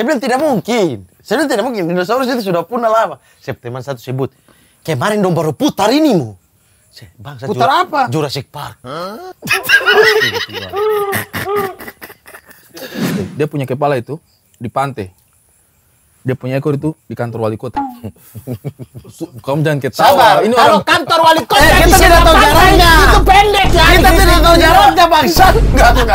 Saya bilang tidak mungkin. Saya bilang tidak mungkin. Dinosaurus itu sudah punah lama. Saya satu sebut, kemarin dong baru putar ini mu. bang, putar jura, apa? Jurassic Park. Dia punya kepala itu di pantai. Dia punya ekor itu di kantor wali kota. Kamu jangan ketawa. Sabar. Ini Kalau orang... kantor wali eh, kota eh, kita tidak tahu jaraknya. Itu pendek ya. Kita tidak tahu jaraknya bangsa. Enggak tuh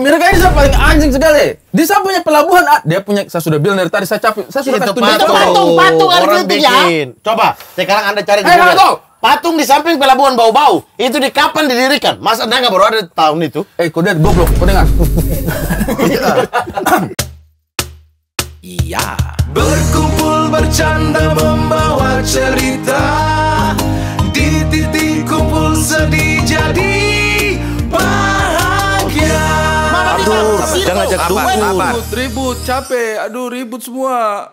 mereka ini saya paling anjing sekali. Dia punya pelabuhan, ah, dia punya saya sudah bilang dari tadi saya capek. Saya sudah itu patung, patung, patung orang itu Ya. Coba sekarang Anda cari di hey, eh, Patung di samping pelabuhan bau-bau itu di kapan didirikan? Mas Anda nggak baru ada tahun itu? Eh, hey, lihat goblok, kau dengar. Iya. Berkumpul bercanda membawa cerita di titik kumpul sedih jadi ngajak sabar, Ribut, ribut, capek. Aduh, ribut semua.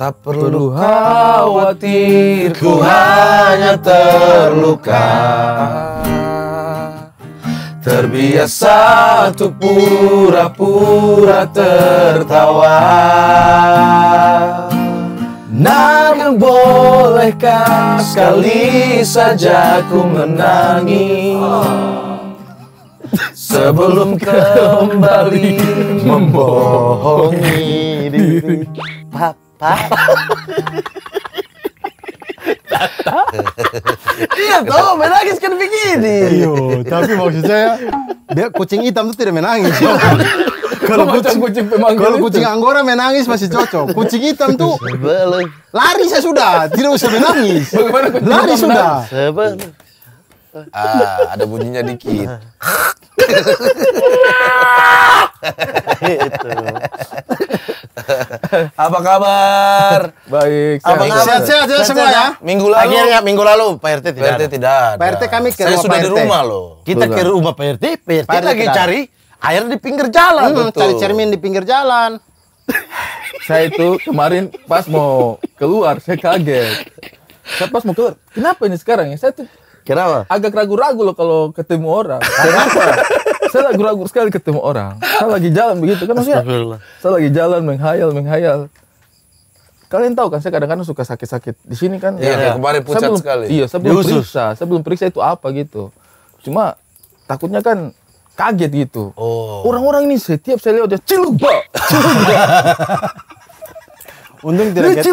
Tak perlu khawatir, ku hanya terluka. Terbiasa untuk pura-pura tertawa. Namun bolehkah sekali saja ku menangis? sebelum kembali membohongi diri. Papa. iya toh menangis kan begini. Iyo, tapi maksud saya dia kucing hitam itu tidak menangis. Ya. kalau kucing kucing kalau kucing anggora menangis masih cocok. Kucing hitam tuh lari saya sudah, tidak usah menangis. Bagaimana lari sudah. Ah, ada bunyinya dikit. Ah. Apa kabar? Baik. Apa kabar? Sehat, sehat, sehat semua ya? ya. Minggu lalu. Akhirnya minggu lalu Pak RT tidak. Pak RT tidak. Pak RT kami ke Saya sudah di rumah loh. Kita ke rumah Pak RT, Pak RT lagi cari air di pinggir jalan. cari cermin di pinggir jalan. saya itu kemarin pas mau keluar saya kaget. Saya pas mau keluar, kenapa ini sekarang ya? Saya tuh Kenapa? Agak ragu-ragu loh kalau ketemu orang. Kenapa? saya ragu-ragu sekali ketemu orang. Saya lagi jalan begitu kan maksudnya. Saya lagi jalan menghayal menghayal. Kalian tahu kan saya kadang-kadang suka sakit-sakit di sini kan. Iya, ya. kemarin pucat saya sekali. Iya, saya belum periksa, saya belum periksa itu apa gitu. Cuma takutnya kan kaget gitu. Oh. Orang-orang ini setiap saya lihat dia ciluk, ciluk. Untung tidak get...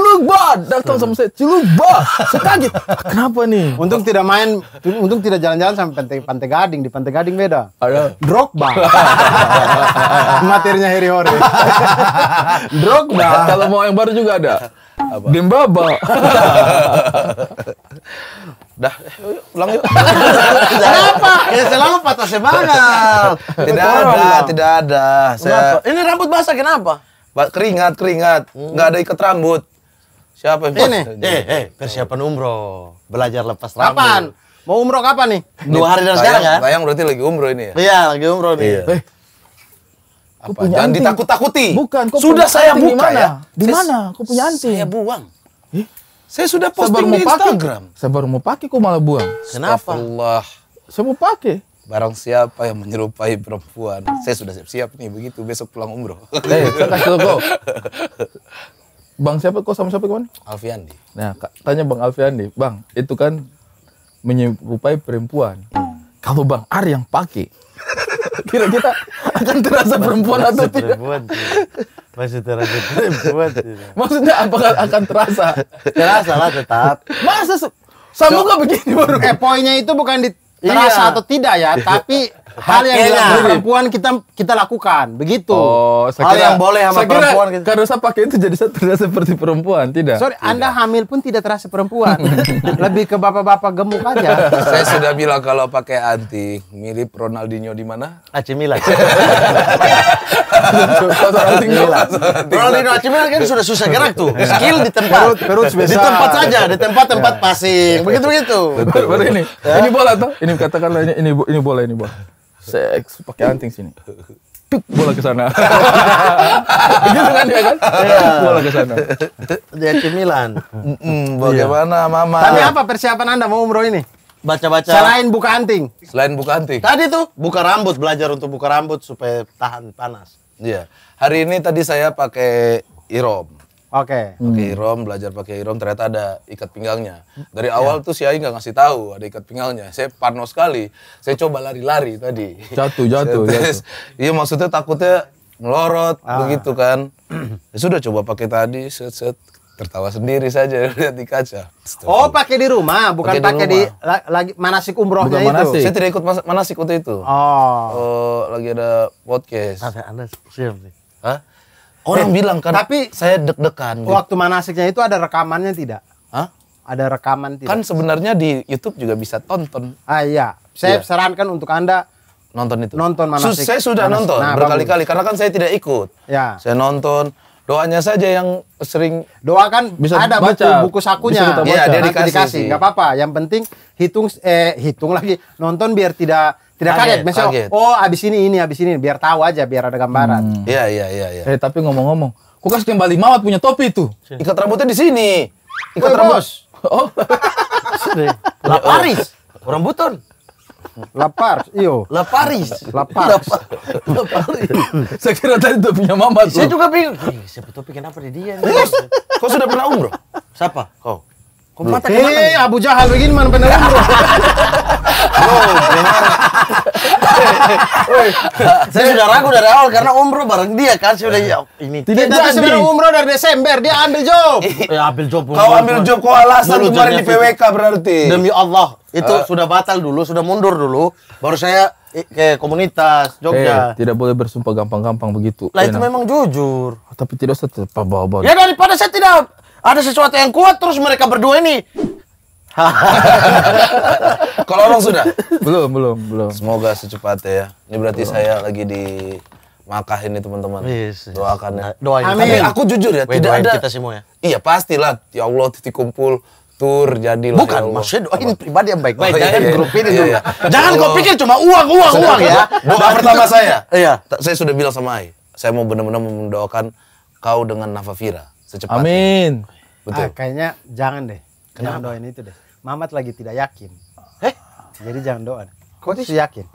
datang sama saya. Cilugba. Saya kaget. Ah, kenapa nih? Untung tidak main untung tidak jalan-jalan sampai pantai, pantai Gading. Di Pantai Gading beda. Ada Drogba. Materinya Harry Hori. Drogba. Kalau mau yang baru juga ada. Apa? Dembaba. Dah, ulang yuk. Kenapa? Ya selalu patah semangat. Tidak ada, tidak ada. Ini rambut basah kenapa? keringat keringat hmm. nggak ada ikat rambut siapa yang ini eh eh persiapan umroh belajar lepas rambut kapan mau umroh kapan nih dua hari dari sekarang ya tayang berarti lagi umroh ini ya iya lagi umroh nih iya. Eh, Apa? Jangan ditakut-takuti. Bukan. Kau sudah saya buka dimana? ya. Di mana? Kau punya anting? Saya buang. Eh? Saya sudah posting di Instagram. Pake. Saya baru mau pakai, kok malah buang. Kenapa? Allah. Saya mau pakai barang siapa yang menyerupai perempuan, saya sudah siap-siap nih begitu besok pulang umroh. Eh, kasih kok. Bang siapa kok sama siapa kawan? Alfiandi. Nah, tanya Bang Alfiandi, Bang, itu kan menyerupai perempuan. Hmm. Kalau Bang Ar yang pakai, kira kita akan terasa perempuan atau tidak? Perempuan, masih terasa perempuan. Maksudnya apakah akan terasa? Terasa lah tetap. Masa sama so, gak begini baru? Eh, poinnya itu bukan di terasa iya. atau tidak ya, tapi hal yang dilakukan perempuan kita kita lakukan begitu oh, hal yang boleh sama sekira, perempuan kita. karena saya pakai itu jadi saya terasa seperti perempuan tidak sorry tidak. anda hamil pun tidak terasa perempuan lebih ke bapak-bapak gemuk aja saya sudah bilang kalau pakai anti mirip Ronaldinho di mana AC Milan Ronaldinho AC Milan kan sudah susah gerak tuh skill di tempat perut, perut di tempat saja di tempat-tempat ya. pasir begitu begitu ini ya. ini bola tuh ini katakanlah ini ini bola ini bola saya pakai anting sini Tuk, bola ke sana. gitu kan dia ya, kan? Ya. Bola ke sana. Dia ke Milan. Mm-mm, iya. bagaimana iya. Mama? Tapi apa persiapan Anda mau umroh ini? Baca-baca. Selain buka anting. Selain buka anting. Tadi tuh buka rambut, belajar untuk buka rambut supaya tahan panas. Iya. Hari ini tadi saya pakai irom. Oke. Okay. Pakai irom, belajar pakai irom ternyata ada ikat pinggangnya. Dari awal yeah. tuh si Aing gak ngasih tahu ada ikat pinggangnya. Saya parno sekali. Saya coba lari-lari tadi. Jatuh, jatuh, jatuh. Iya maksudnya takutnya melorot ah. begitu kan. ya sudah coba pakai tadi set set tertawa sendiri saja lihat di kaca. Oh, pakai di rumah, bukan pakai di, rumah. di lagi manasik umrohnya bukan manasik. itu. Saya tidak ikut manasik waktu itu. Oh. oh lagi ada podcast. Ada Anda siap sih. Hah? Orang eh, bilang kan. Tapi saya deg-degan. Gitu. Waktu manasiknya itu ada rekamannya tidak? Hah? Ada rekaman tidak? Kan sebenarnya di YouTube juga bisa tonton. Ah iya. Saya iya. sarankan untuk Anda nonton itu. Nonton manasik. Saya sudah manasik. nonton nah, berkali-kali karena kan saya tidak ikut. Ya. Saya nonton doanya saja yang sering doakan bisa ada baca, buku buku sakunya bisa baca. Ya, dia dikasih, iya, dikasih. nggak apa-apa yang penting eh, hitung eh hitung lagi nonton biar tidak tidak kaget, kaget. besok. Kaget. Oh, habis ini ini, habis ini biar tahu aja, biar ada gambaran. Iya, hmm. iya, iya, ya. Eh, tapi ngomong-ngomong, kok kasih Bali Mawat punya topi itu? Ikat rambutnya di sini. Ikat Woy, rambut. Bos. Oh. Laparis. Orang buton. Lapar, iyo. Laparis. Lapar. Laparis. Saya kira tadi tuh punya mama tuh. Saya juga bingung. Siapa topi kenapa di dia? Kau sudah pernah umroh? Siapa? Kau. Kompat hey, eh, Abu Jahal begini mana beneran bro. saya sudah ragu dari awal karena umroh bareng dia kan sudah ya eh, ini. Tidak ada sebenarnya umroh dari Desember dia ambil job. ya ambil job. Kau ambil job kau alasan kemarin di PWK berarti. Demi Allah itu sudah batal dulu sudah mundur dulu baru saya ke komunitas Jogja. Hey, tidak boleh bersumpah gampang-gampang begitu. Lah itu nah. memang jujur. Tapi tidak usah bawa bawa Ya daripada saya tidak ada sesuatu yang kuat terus mereka berdua ini kalau orang sudah? Belum, belum, belum. Semoga secepatnya ya. Ini berarti belum. saya lagi di Makah ini teman-teman. Yes, iya, yes. Iya, iya. Doakan ya. Doain. Amin. aku jujur ya, Wait, tidak ada. kita semua ya. Iya, pastilah. Ya Allah, titik kumpul tur jadi Bukan, ya maksudnya doain pribadi yang baik-baik. Oh, jangan iya, iya, grup ini iya, Iya. Jangan kau oh. pikir cuma uang, uang, sudah, uang ya. Doa pertama saya. Iya. Saya sudah bilang sama Ai, saya mau benar-benar mendoakan kau dengan Nafafira secepatnya. Amin. Betul. Ah, kayaknya jangan deh. Kenapa? Jangan doain itu deh. Mamat lagi tidak yakin. Eh? Jadi jangan doa. Kok tidak yakin?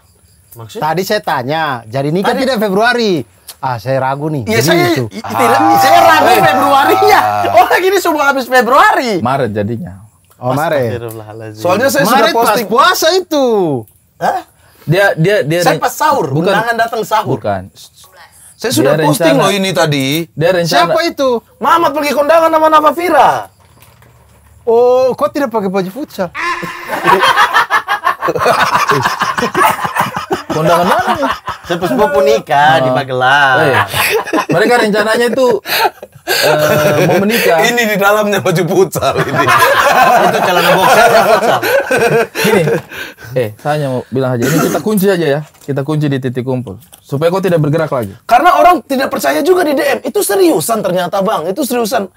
Maksudnya? Tadi saya tanya, jadi nikah Tadi... tidak Februari. Ah, saya ragu nih. Iya, saya itu. Tidak, ah. saya ragu ya. ah. ya. Oh, ini semua habis Februari. Maret jadinya. Oh, Maret. Soalnya saya Maret sudah posting puasa itu. Hah? Dia dia dia Saya pas sahur, bukan datang sahur. Bukan. Saya sudah dia posting loh ini tadi. Dia Siapa itu? Mamat pergi kondangan sama Nafa Vira. Oh, kok tidak pakai baju futsal? Kondangan mana? Sepupu-sepupu nikah uh, di oh. Magelang. Oh, iya. Mereka rencananya itu uh, mau menikah. Ini di dalamnya baju futsal ini. itu celana boxer futsal. Ini, Eh, saya hanya mau bilang aja ini kita kunci aja ya. Kita kunci di titik kumpul supaya kau tidak bergerak lagi. Karena orang tidak percaya juga di DM. Itu seriusan ternyata, Bang. Itu seriusan.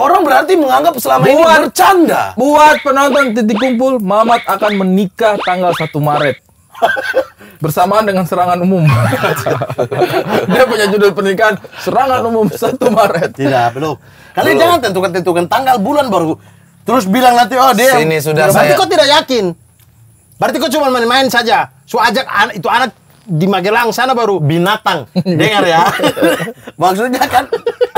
Orang berarti menganggap selama buat, ini bercanda. Buat penonton titik kumpul, Mamat akan menikah tanggal 1 Maret bersamaan dengan serangan umum. Dia punya judul pernikahan serangan umum 1 Maret. Tidak, belum. Kalian belum. jangan tentukan-tentukan tanggal bulan baru terus bilang nanti oh dia Sini sudah berarti saya... kau tidak yakin. Berarti kau cuma main-main saja. So ajak an itu anak di Magelang sana baru binatang. Dengar ya. Maksudnya kan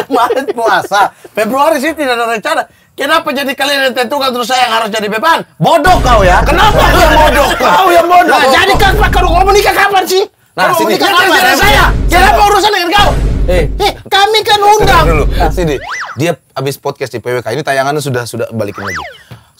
Maret puasa, Februari sih tidak ada rencana. Kenapa jadi kalian yang tentukan terus saya yang harus jadi beban? Bodoh kau ya. Kenapa kau yang bodoh? Kau yang bodoh. Nah, jadi kau kalau mau nikah kapan sih? Nah, sini kan kapan? Saya. Kenapa urusan dengan kau? Eh, eh, kami kan undang. Dulu. Nah, sini. Dia habis podcast di PWK ini tayangannya sudah sudah balikin lagi.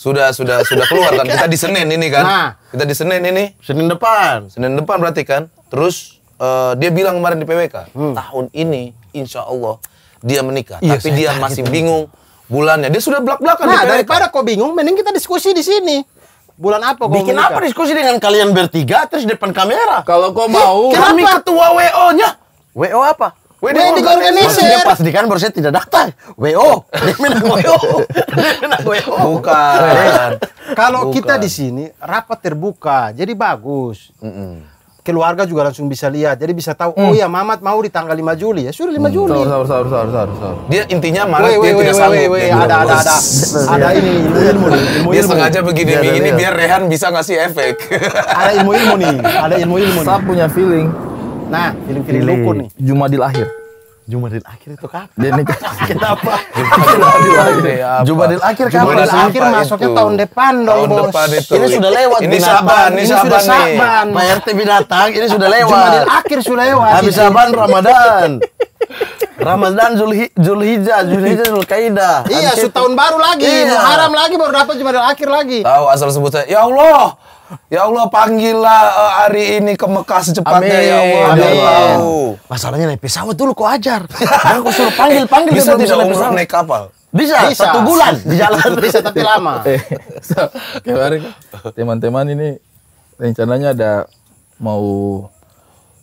Sudah sudah sudah keluar kan. Kita di Senin ini kan. Nah, kita di Senin ini. Senin depan. Senin depan berarti kan. Terus uh, dia bilang kemarin di PWK, hmm. tahun ini insya Allah dia menikah. Iya, Tapi dia masih bingung bulannya. Dia sudah belak-belakan. Nah, daripada kau bingung, mending kita diskusi di sini. Bulan apa kau Bikin apa diskusi dengan kalian bertiga terus depan kamera? Kalau kau mau. Eh, kami ketua WO-nya. WO apa? WD Wedding organizer. Maksudnya pas di kan saya tidak datang. WO. Dia menang WO. Dia menang WO. Bukan. Kalau kita di sini rapat terbuka, jadi bagus. Mm -mm keluarga juga langsung bisa lihat. Jadi bisa tahu, oh hmm. oh iya Mamat mau di tanggal 5 Juli. Ya sudah 5 hmm. Juli. Sabar, sabar, sabar, sabar, sabar. Dia intinya mana dia wait, tidak sanggup. ada, ada, ada, ada. ini ilmu, ilmu, ilmu, Dia sengaja begini, ya, begini iya. biar Rehan bisa ngasih efek. ada ilmu ilmu nih, ada ilmu ilmu. Saya punya feeling. Nah, feeling feeling, feeling. nih. Jumadil akhir. Jumadil akhir itu kapan? Dia nikah kenapa? Jumadil akhir kapan? Jumadil akhir masuknya tahun depan dong tahun bos. Depan itu. Ini sudah lewat ini binatang. Saban, ini, ini saban sudah nih. saban. Pak RT binatang ini sudah lewat. Jumadil akhir sudah lewat. Habis saban Ramadan. Ramadan Zulhi, Zulhijjah, Zulhijjah, iya, Zulkaidah. Iya, setahun baru lagi, iya. Haram lagi baru dapat Jumadil akhir lagi. Tahu asal sebutnya. Ya Allah, Ya Allah panggillah uh, hari ini ke Mekah secepatnya ya Amin. ya Allah. Amin. Ya Allah. Masalahnya naik pesawat dulu kok ajar. Jangan kau suruh panggil eh, panggil bisa bisa naik pesawat naik kapal. Bisa, bisa, satu bulan di jalan bisa tapi lama. Eh, so, kemarin teman-teman ini rencananya ada mau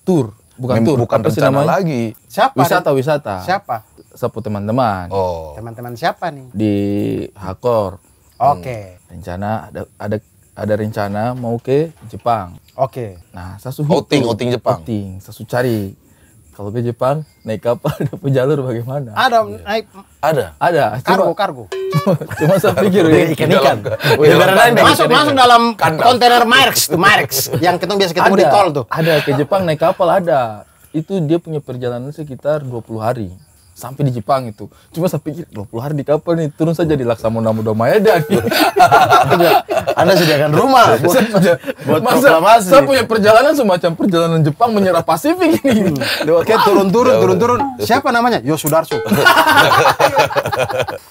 tur bukan Mem tour bukan rencana namanya? lagi siapa wisata nih? wisata siapa sapu teman-teman oh teman-teman siapa nih di Hakor oke okay. Hmm, rencana ada ada ada rencana mau ke Jepang. Oke. Okay. Nah, Sasuhito. Outing, outing Jepang. Outing, Sasu cari. Kalau ke Jepang naik kapal ada jalur bagaimana? Ada ya. naik. Ada. Ada. Cuma, kargo, kargo. Cuma saya pikir ya, ikan kan- kan- ikan. Masuk masuk dalam kan, kontainer marx tuh marx. yang kita biasa ketemu ada, di tol tuh. Ada ke Jepang naik kapal ada. Itu dia punya perjalanan sekitar 20 hari sampai di Jepang itu. Cuma saya pikir 20 hari di kapal nih turun saja di Laksamana Muda Maeda. Iya. Iya. Anda sediakan rumah buat, saya, buat masa, proklamasi. Saya punya perjalanan semacam perjalanan Jepang menyerah Pasifik ini. Hmm. Oke turun-turun turun-turun. Siapa namanya? Yo Sudarso.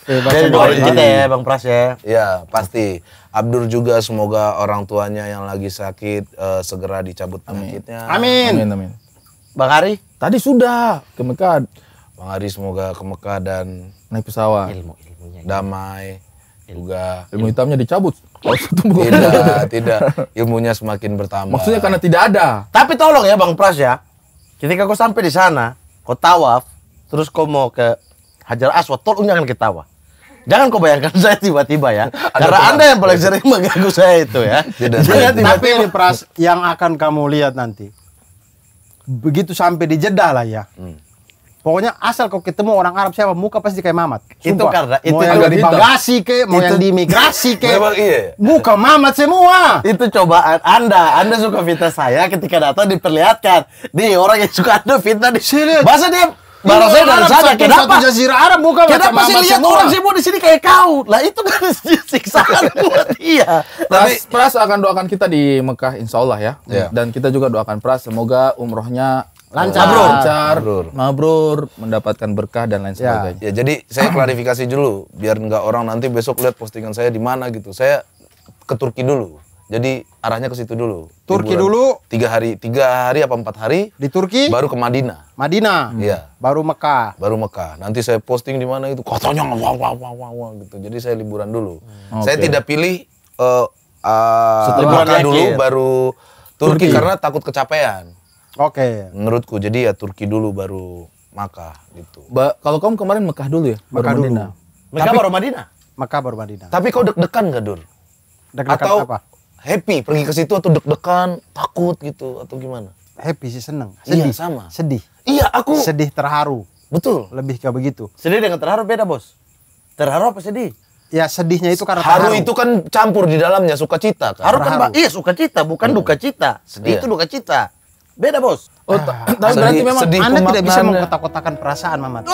kita ya Bang Pras ya. Ya pasti. Abdur juga semoga orang tuanya yang lagi sakit uh, segera dicabut penyakitnya. Amin. Amin. Amin. Amin. Bang Ari? Tadi sudah ke Mekah Bang Ari semoga ke Mekah dan naik pesawat. Ilmu-ilmunya. Iya. Damai. Ilmu. Juga ilmu hitamnya dicabut. Oh, tidak, tidak. Ilmunya semakin bertambah. Maksudnya karena tidak ada. Tapi tolong ya Bang Pras ya. Ketika kau sampai di sana, kau tawaf, terus kau mau ke Hajar Aswad, tolong jangan ketawa. Jangan kau bayangkan saya tiba-tiba ya. Karena Anda yang paling sering mengganggu saya itu ya. Tidak, tiba-tiba. Tapi ini Pras yang akan kamu lihat nanti. Begitu sampai di Jeddah lah ya. Hmm Pokoknya asal kau ketemu orang Arab siapa muka pasti kayak Mamat. Itu karena itu mau yang di bagasi ke, mau itu, yang gitu. di imigrasi ke. Memang iya. Muka Mamat semua. Itu cobaan Anda. Anda suka fitnah saya ketika datang diperlihatkan. di orang yang suka Anda fitnah di sini. Masa dia Baru saya dari sana kenapa? Satu jazirah Arab muka kenapa sih lihat orang semua di sini kayak kau? Lah itu kan siksaan buat dia. Tapi Pras akan doakan kita di Mekah Insyaallah ya. Yeah. Dan kita juga doakan Pras semoga umrohnya lancar, mabrur, lancar, mabrur. mabrur, mendapatkan berkah dan lain ya. sebagainya. Ya, ya jadi saya klarifikasi dulu biar nggak orang nanti besok lihat postingan saya di mana gitu. Saya ke Turki dulu. Jadi arahnya ke situ dulu. Turki dulu. Tiga hari, tiga hari apa empat hari? Di Turki. Baru ke Madinah. Madinah. Iya. Hmm. Ya. Baru Mekah. Baru Mekah. Nanti saya posting di mana itu kotonya wah wah wah wah wah gitu. Jadi saya liburan dulu. Hmm. Saya tidak pilih uh, uh, Setelah dulu, ya? baru Turki, Turki karena takut kecapean. Oke. Okay. Menurutku jadi ya Turki dulu baru Makkah gitu. Ba kalau kamu kemarin Mekah dulu ya? Mekah dulu. Madinah. Mekah Tapi, baru Madinah. Mekah baru Madinah. Tapi kau deg-degan gak Dur? Deg-degan atau apa? Happy pergi ke situ atau deg-degan, takut gitu atau gimana? Happy sih seneng. Iya, sedih iya, sama. Sedih. Iya aku. Sedih terharu. Betul. Lebih kayak begitu. Sedih dengan terharu beda bos. Terharu apa sedih? Ya sedihnya itu karena haru itu kan campur di dalamnya sukacita kan. Haru kan iya sukacita bukan hmm. Iya. duka cita. Sedih iya. itu ya? duka cita. Beda bos. Oh, ah, tapi berarti memang sedih, Anda tidak bisa mengkotak-kotakan perasaan Mamat.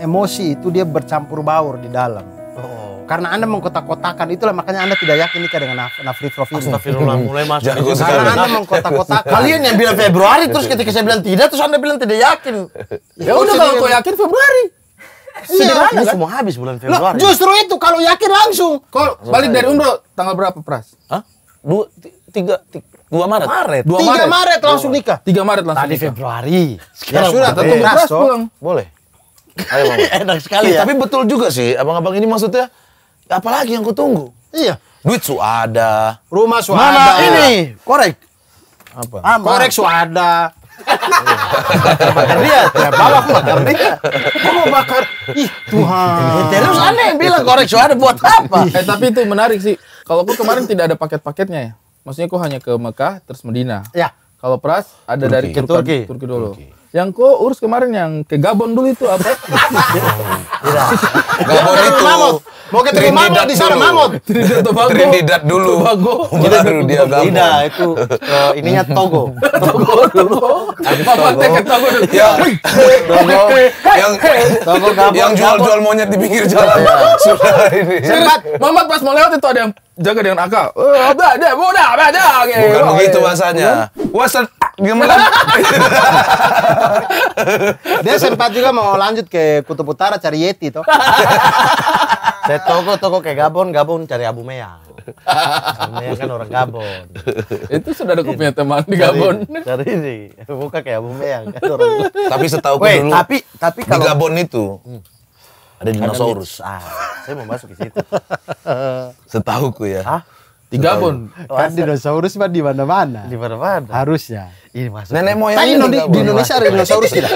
Emosi itu dia bercampur baur di dalam. Oh. Karena Anda mengkotak-kotakan itulah makanya Anda tidak yakin nikah dengan Nafri Prof ini. Astagfirullah mulai masuk. Karena Anda mengkotak-kotakan. Kalian yang bilang Februari terus ketika saya bilang tidak terus Anda bilang tidak yakin. Ya, udah kalau kau yakin Februari. iya, kan? semua habis bulan Februari. Loh, justru itu kalau yakin langsung. Kalau balik dari umroh tanggal berapa Pras? Hah? Dua, tiga, tiga, 2 Maret. Maret. 2 3 Maret, Maret langsung nikah. tiga Maret langsung. Tadi Februari. Ya Sekarang ya sudah, tentu beras pulang. Boleh. Ayo, Enak sekali iya, ya. Tapi betul juga sih, abang-abang ini maksudnya apalagi yang kutunggu? Iya. Duit ada. rumah suada. Mana ini? Iya. Korek. Apa? Korek suada. Iya. Ya, bakar dia, ya bawa aku bakar dia. mau bakar? Ih Tuhan. Terus aneh bilang korek suada buat apa? eh tapi itu menarik sih. Kalau aku kemarin tidak ada paket-paketnya ya maksudnya kau hanya ke Mekah terus Medina. Ya. Kalau Pras ada Turki. dari Turki, Turki, dulu. Turki. Yang kau urus kemarin yang ke Gabon dulu itu apa? Ya. Gabon itu. Mau ke Trinidad di sana mangot. Trinidad Tobago. Trinidad dulu. Tobago. Baru dia gabung. Tidak, itu uh, ininya Togo. Togo dulu. Apa tek Togo dulu. Ya. Togo. Yang Togo gabung. Yang jual-jual monyet di pinggir jalan. Iya. Sudah ini. Sempat Mamat pas mau lewat itu ada yang jaga dengan akal. Udah, ada, udah, ada. Bukan oh, begitu iya. bahasanya. Iya. Wasan Gimana? Dia sempat juga mau lanjut ke Kutub Utara cari Yeti toh. Saya toko toko kayak Gabon, Gabon cari Abu Mea. Abu Mea kan orang Gabon. Itu sudah ada punya teman di Gabon. Cari, cari ini, buka kayak Abu Mea kan Tapi setahu gue dulu. Tapi tapi kalau di Gabon itu hmm. ada dinosaurus. ah, saya mau masuk ke situ. setahu Setahuku ya. Hah? Di Gabon. Oh, kan dinosaurus mah di mana-mana. Di mana-mana. Harusnya. Ini masuk. Nenek moyang di, di Indonesia ada dinosaurus tidak?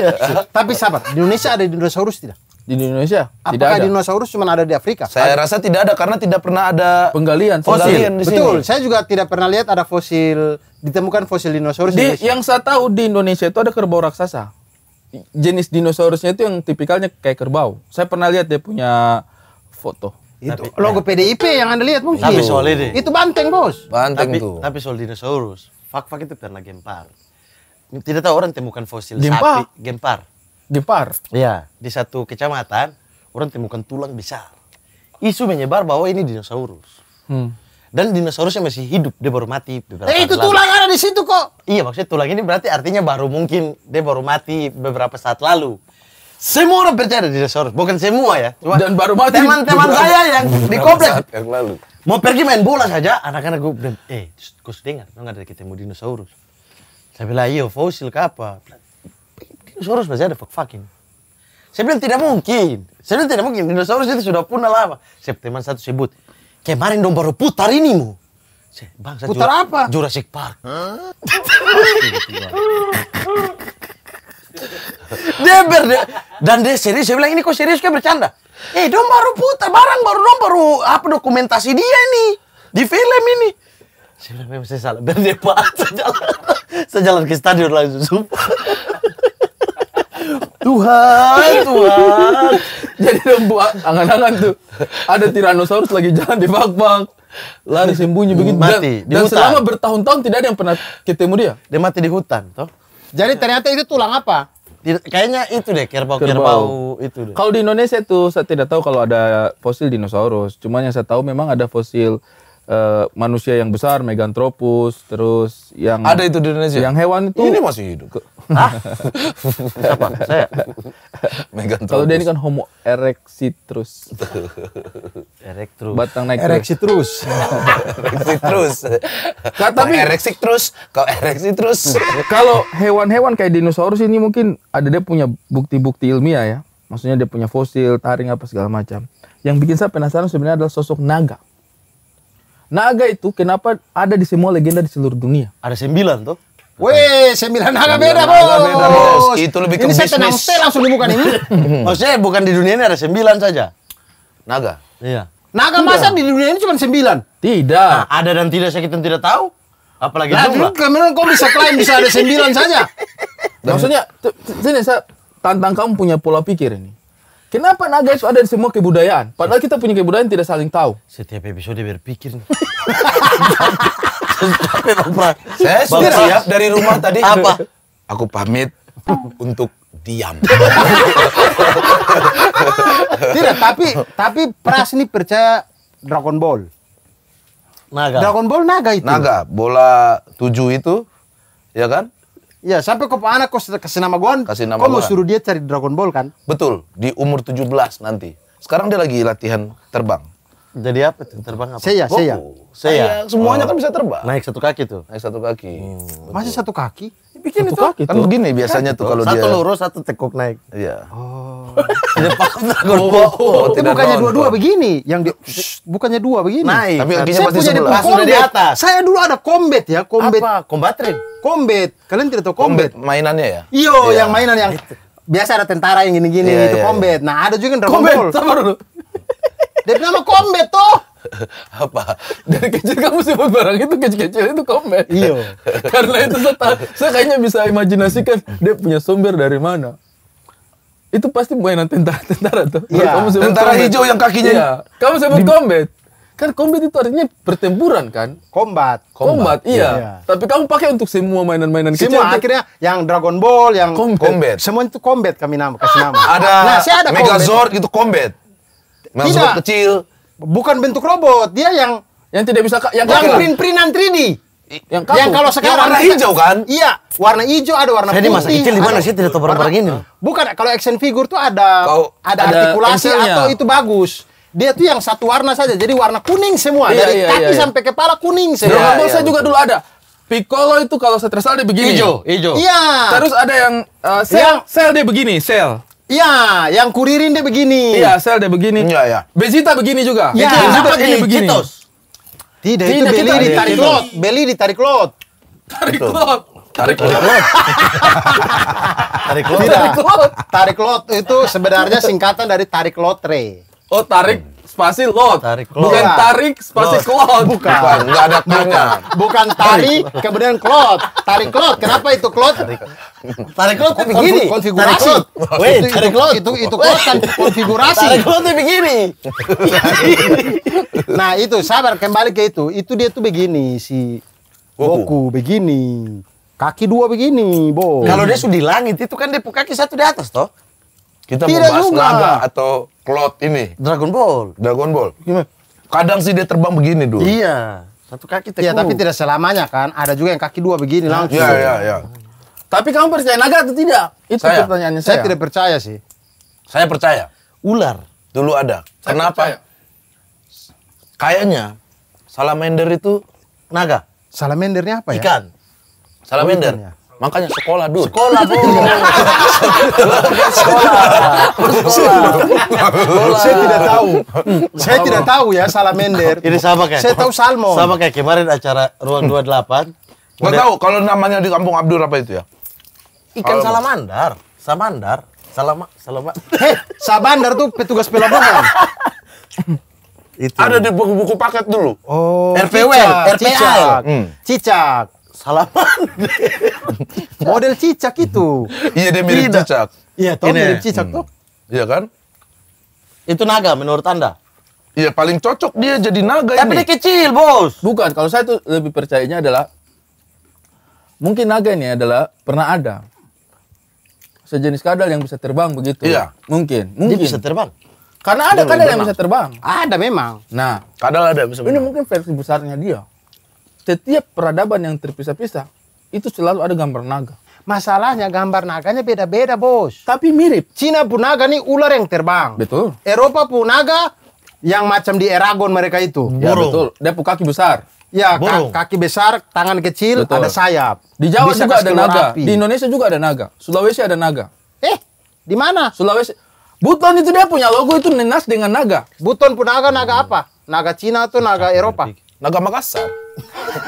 Tapi sahabat, di Indonesia ada dinosaurus tidak? Di Indonesia? Apakah tidak ada. dinosaurus cuma ada di Afrika? Saya ada. rasa tidak ada karena tidak pernah ada penggalian fosil. Penggalian di Betul, sini. saya juga tidak pernah lihat ada fosil ditemukan fosil dinosaurus di, di Yang saya tahu di Indonesia itu ada kerbau raksasa. Jenis dinosaurusnya itu yang tipikalnya kayak kerbau. Saya pernah lihat dia punya foto. Itu tapi, logo PDIP yang Anda lihat mungkin. Tapi soal ini. Itu banteng, Bos. Banteng tapi, tuh. Tapi soal dinosaurus, fak-fak itu pernah kan gempar. Tidak tahu orang temukan fosil gempar. sapi gempar par, Iya. Di satu kecamatan orang temukan tulang besar. Isu menyebar bahwa ini dinosaurus. Hmm. Dan dinosaurusnya masih hidup, dia baru mati beberapa eh, itu tulang lalu. ada di situ kok. Iya, maksudnya tulang ini berarti artinya baru mungkin dia baru mati beberapa saat lalu. Semua orang percaya dinosaurus, bukan semua ya. Cuma Dan baru mati. Teman-teman saya yang di komplek yang lalu. Mau pergi main bola saja, anak-anak gue bilang, eh, gue sudah dengar, nggak ada ketemu dinosaurus. Saya bilang, iya, fosil ke apa? dinosaurus masih ada fuck-fucking. Saya bilang tidak mungkin. Saya bilang tidak mungkin. Dinosaurus itu sudah punah lama. Saya teman satu sebut, kemarin dong baru putar ini mu. Saya, bang, putar jura, apa? Jurassic Park. Huh? dia berde dan dia serius saya bilang ini kok serius kayak bercanda eh dong baru putar barang baru dong baru apa dokumentasi dia ini di film ini saya bilang memang saya salah Berde pak, sejalan jalan ke stadion langsung Tuhan, Tuhan. Jadi buat angan-angan tuh. Ada tiranosaurus lagi jalan di bak-bak. Lari sembunyi begitu. Mati dan, di dan hutan. selama bertahun-tahun tidak ada yang pernah ketemu dia. Dia mati di hutan, toh. Jadi ternyata itu tulang apa? Kayaknya itu deh kerbau-kerbau itu Kalau di Indonesia tuh saya tidak tahu kalau ada fosil dinosaurus. Cuman yang saya tahu memang ada fosil uh, manusia yang besar, Meganthropus, terus yang ada itu di Indonesia. Yang hewan itu ini masih hidup. ah? Siapa? Saya. Meganthropus. Kalau dia ini kan Homo erectus. erectus. Batang naik erectus. erectus. Kata tapi erectus, kalau erectus. Kalau hewan-hewan kayak dinosaurus ini mungkin ada dia punya bukti-bukti ilmiah ya. Maksudnya dia punya fosil, taring apa segala macam. Yang bikin saya penasaran sebenarnya adalah sosok naga. Naga itu kenapa ada di semua legenda di seluruh dunia? Ada sembilan tuh. Weh, sembilan naga beda, bos. Itu lebih ke ini bisnis. Ini saya tenang, saya langsung dibuka ini. Maksudnya bukan di dunia ini ada sembilan saja. Naga. Iya. Naga masa di dunia ini cuma sembilan? Tidak. Nah, ada dan tidak saya kita tidak tahu. Apalagi nah, jumlah. Kamu kok bisa klaim bisa ada sembilan saja? Maksudnya, sini saya tantang kamu punya pola pikir ini. Kenapa naga itu ada di semua kebudayaan? Padahal kita punya kebudayaan tidak saling tahu. Setiap episode berpikir. Capek Saya sudah siap dari rumah tadi. Apa? Aku pamit untuk diam. tidak, tapi tapi Pras ini percaya Dragon Ball. Naga. Dragon Ball naga itu. Naga, bola tujuh itu, ya kan? Iya, sampai kau anak kau kasih nama gua. Kasih nama Kau mau suruh dia cari Dragon Ball kan? Betul, di umur 17 nanti. Sekarang dia lagi latihan terbang. Jadi apa tuh? Terbang apa? Saya, saya. Saya. Semuanya oh. kan bisa terbang. Naik satu kaki tuh. Naik satu kaki. Hmm, Masih satu kaki? Bikin itu. Kaki kan begini biasanya tuh kalau dia. Satu lurus, satu tekuk naik. Iya. Oh. oh, oh tidak paham itu bukannya dua-dua begini, yang di, bukannya dua begini. Naik. Tapi kakinya pasti sebelah. sudah di atas. Saya dulu ada combat ya, combat. Apa? Kombatrin. Combat. Kalian tidak tahu combat. Mainannya ya? iyo iya. yang mainan yang gitu. biasa ada tentara yang gini-gini iya, itu combat. Iya, nah, ada juga yang Dragon Ball. Combat, sama dulu. Dia nama combat tuh apa dari kecil kamu sebut barang itu kecil-kecil itu komen iya karena itu saya, saya kayaknya bisa imajinasikan dia punya sumber dari mana itu pasti mainan tentara-tentara tuh. Iya. Kamu sebut tentara combat. hijau yang kakinya. Iya. Kamu sebut combat. Kan combat itu artinya pertempuran kan? combat combat iya. iya. Tapi kamu pakai untuk semua mainan-mainan kecil. Semua itu... akhirnya yang Dragon Ball, yang combat. combat. Semua itu combat kami nama kasih nama. ada, nah, ada Megazord combat. itu combat. Masuk kecil bukan bentuk robot dia yang yang tidak bisa yang yang print-printan 3D yang, yang kalau sekarang yang warna hijau kan? Iya, warna hijau ada warna saya putih. Saya masa kecil di mana sih tidak tahu barang-barang ini. Bukan, kalau action figure tuh ada kau, ada, ada artikulasi atau itu bagus. Dia tuh yang satu warna saja, jadi warna kuning semua. Iya, Dari iya, kaki iya, iya. sampai kepala kuning semua. Iya, iya, saya juga dulu ada. Piccolo itu kalau saya tersal dia begini. Hijau, hijau. Iya. Terus ada yang uh, sel, yang, sel dia begini, sel. Iya, yang kuririn dia begini. Iya, sel dia begini. Iya, iya. Bezita begini juga. Iya, Bezita ini begini. Cetos. Tidak, Tidak, itu beli ditarik lot. Beli ditarik lot. Tarik lot. Tarik lot. tarik lot. Tarik lot. Tarik lot itu sebenarnya singkatan dari tarik lotre. Oh tarik spasi load. Tarik Bukan tarik spasi klot. Bukan. Bukan. Nggak ada tanya. Bukan tarik kemudian klot. Tarik klot. Kenapa itu klot? Tarik klot itu begini. Konfigurasi. Wait, tarik klot. Itu itu klot kan konfigurasi. Tarik klot itu begini. nah, itu sabar kembali ke itu. Itu dia tuh begini si Goku begini. Kaki dua begini, Bo. Kalau dia sudah di langit itu kan dia kaki satu di atas toh. Kita Tidak mau bahas naga atau plot ini. Dragon Ball. Dragon Ball. Gimana? Kadang sih dia terbang begini dulu. Iya. Satu kaki teku. Iya, tapi tidak selamanya kan. Ada juga yang kaki dua begini iya, langsung. Iya, iya, iya. Tapi kamu percaya naga atau tidak? Itu saya. pertanyaannya saya. Saya tidak percaya sih. Saya percaya. Ular. Dulu ada. Saya Kenapa? Percaya. Kayaknya salamander itu naga. Salamandernya apa ya? Ikan. Salamander. Oh, Makanya sekolah, dulu Sekolah, Bu. sekolah. sekolah. Saya tidak tahu. Hmm. Saya tidak tahu ya salamander. Ini sama kayak. Saya tahu salmo Sama kayak kemarin acara Ruang delapan nggak tahu kalau namanya di kampung abdur apa itu ya? Ikan salamander salamander Salama, salama. Heh, sabandar tuh petugas pelabuhan. itu. Ada di buku-buku paket dulu. Oh. RPW, RPA. Cicak. Hmm. Cicak salaman. Model cicak itu. Iya dia mirip Tidak. cicak. Iya, toh mirip cicak hmm. tuh. Iya kan? Itu naga menurut Anda? Iya, paling cocok dia jadi naga Tapi ini. dia kecil, Bos. Bukan, kalau saya tuh lebih percayanya adalah mungkin naga ini adalah pernah ada sejenis kadal yang bisa terbang begitu. Iya. Mungkin, mungkin. Dia bisa terbang. Karena ada iya, kadal yang bisa terbang. Ada memang. Nah, kadal ada bisa. Ini mungkin versi besarnya dia setiap peradaban yang terpisah-pisah itu selalu ada gambar naga. Masalahnya gambar naganya beda-beda, Bos. Tapi mirip. Cina pun naga nih ular yang terbang. Betul. Eropa pun naga yang macam di Eragon mereka itu. Ya, betul. Dia pun kaki besar. Ya, Burung. kaki besar, tangan kecil, betul. ada sayap. Di Jawa Bisa juga ada naga. Api. Di Indonesia juga ada naga. Sulawesi ada naga. Eh, di mana? Sulawesi. Buton itu dia punya logo itu nenas dengan naga. Buton pun naga, naga apa? Naga Cina atau naga Eropa? Naga Makassar.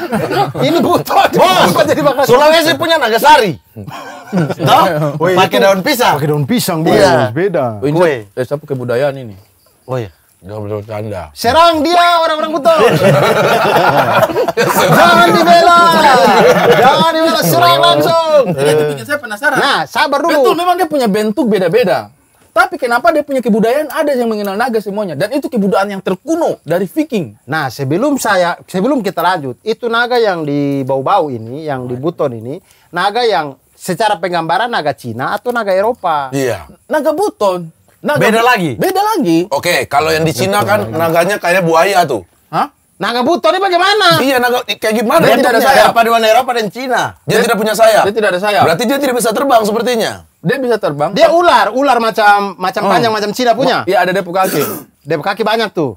ini butuh Bos, jadi bakal Sulawesi punya naga sari Toh, oh, iya, pakai daun pisang. Pakai daun pisang, bos. Iya. Beda. Kue. Eh, saya kebudayaan ini. Oh iya. Gak perlu tanda. Serang dia orang-orang butuh. Jangan dibela. Jangan dibela, serang langsung. saya penasaran. Nah, sabar dulu. Betul, memang dia punya bentuk beda-beda. Tapi kenapa dia punya kebudayaan ada yang mengenal naga semuanya dan itu kebudayaan yang terkuno dari Viking. Nah, sebelum saya sebelum kita lanjut, itu naga yang di bau-bau ini, yang di buton ini, naga yang secara penggambaran naga Cina atau naga Eropa. Iya. Naga buton. Naga beda bu lagi. Beda lagi. Oke, kalau yang di Cina kan naganya kayak buaya tuh. Hah? Naga buton ini bagaimana? Iya, naga kayak gimana? Dia, tidak ada sayap. mana? Eropa dan Cina. Dia, dia tidak punya sayap. Dia tidak ada sayap. Berarti dia tidak bisa terbang sepertinya. Dia bisa terbang. Dia ular, ular macam macam hmm. panjang macam Cina punya. Iya, ada depu kaki. depu kaki banyak tuh.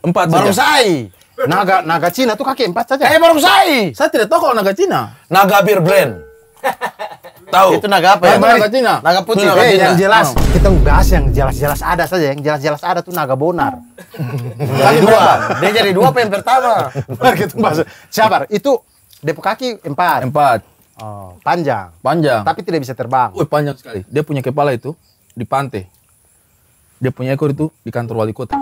Empat Barongsai. Naga naga Cina tuh kaki empat saja. Eh, barongsai. Saya tidak tahu kalau naga Cina. Naga bir brand. tahu. Itu naga apa ya? Naga, naga Cina. Naga putih. Naga hey, eh, yang jelas oh. kita bahas yang jelas-jelas ada saja. Yang jelas-jelas ada tuh naga bonar. jadi dua. Dia jadi dua apa yang pertama? Mari kita bahas. Sabar, itu depu kaki empat. Empat. Oh, panjang. Panjang. Tapi tidak bisa terbang. Wih, panjang sekali. Dia punya kepala itu di pantai dia punya ekor itu di kantor wali kota.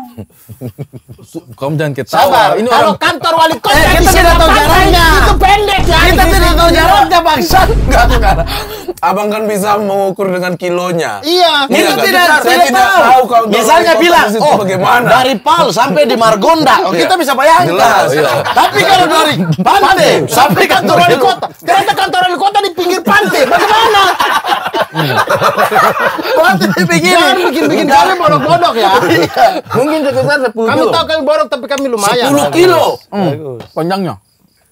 Kamu jangan ketawa. Sabar. Ini Kalau orang... kantor wali kota eh, kita tidak tahu jaraknya. Itu pendek ya. Kita tidak tahu jaraknya bangsa. Enggak tuh karena abang kan bisa mengukur dengan kilonya. Iya. Ini iya, itu tidak, kita, saya tidak tahu. tahu Misalnya bilang, oh bagaimana? Dari Pal sampai di Margonda, oh, iya. kita bisa bayangkan. Jelas. Iya. Tapi kalau dari Pantai sampai kantor wali kota, ternyata kantor wali kota di bikin bikin bikin kami borok-borok ya. Iya. Mungkin sebesar sepuluh. Kami tahu kami borok tapi kami lumayan. Sepuluh kilo. Hmm. Panjangnya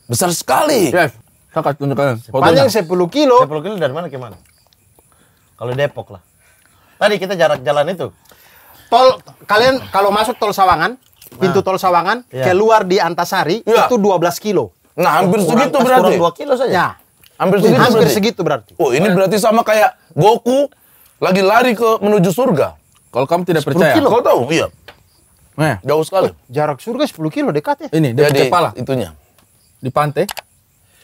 besar sekali. Yes. Saya tunjukkan. Panjang sepuluh kilo. Sepuluh kilo dari mana ke mana? Kalau Depok lah. Tadi kita jarak jalan itu. Tol kalian kalau masuk tol Sawangan, pintu nah. tol Sawangan, iya. keluar di Antasari yeah. itu 12 kilo. Nah, hampir segitu berarti. Kurang 2 kilo saja. Ya. Hampir segitu. Hampir berarti. segitu berarti. Oh, ini berarti sama kayak Goku lagi lari ke menuju surga. Kalau kamu tidak percaya. Kilo. Kau tahu? Iya. Nah, jauh sekali. Oh, jarak surga 10 kilo dekat ya. Ini dia di kepala. Itunya. Di pantai.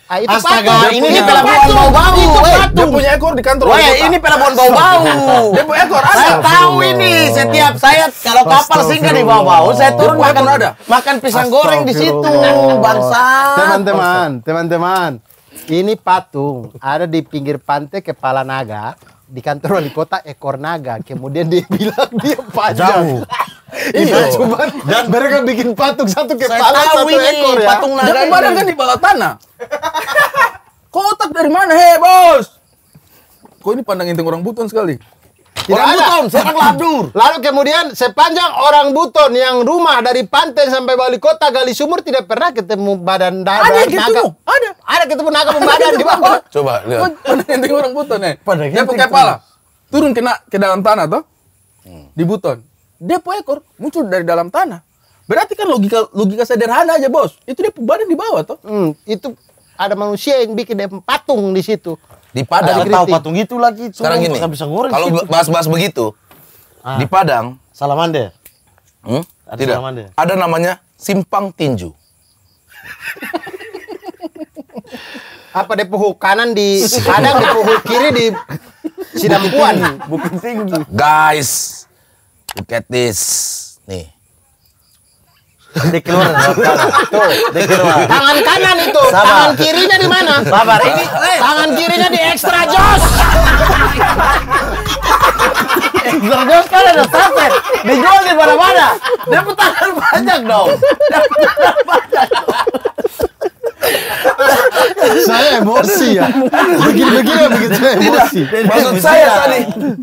Ah, itu Astaga, ini, ini pelabuhan bau-bau. Itu patung. Dia punya ekor di kantor. Wah, ini pelabuhan bau-bau. dia punya ekor Asal. Saya tahu ini. Setiap saya kalau kapal singgah di bau-bau, saya turun makan ada. Makan pisang goreng di situ, bangsa. Teman-teman, teman-teman. Ini patung ada di pinggir pantai Kepala Naga di kantor wali kota Ekor Naga. Kemudian dia bilang dia panjang. Jauh. iya, cuman dan mereka bikin patung satu kepala satu ekor ya. Patung naga. Dan kemarin kan di bawah tanah. Kotak dari mana, he bos? Kok ini pandang inteng orang buton sekali? Tidak orang ada. Buton, seorang Labdur. Lalu kemudian sepanjang orang Buton yang rumah dari pantai sampai balik Kota Gali Sumur tidak pernah ketemu badan darah. Ada ketemu, ada, ada. Ada ketemu naga pembadan di bawah. Coba lihat. yang tinggi orang Buton nih. Eh. Dia pakai kepala. Turun kena ke dalam tanah toh. Di Buton. Dia punya ekor muncul dari dalam tanah. Berarti kan logika logika sederhana aja, Bos. Itu dia badan di bawah toh. Hmm, itu ada manusia yang bikin dia patung di situ. Di Padang tahu patung itu lagi. Sekarang gini. Bisa goreng Kalau bahas-bahas begitu, ah. di Padang. Salamande. Hmm? Ada Tidak. Salamande. Ada namanya simpang tinju. Apa di puhuk kanan di Padang, di puhuk kiri di Sidampuan. Bukit tinggi. Guys, look at this. Nih. keluar tuh keluar tangan kanan itu sabar. tangan kirinya di mana sabar ini eh. tangan kirinya di extra jos extra jos kan ada saset dijual di mana mana Dia tangan banyak dong banyak saya emosi ya begini-begini ya begitu emosi maksud saya tadi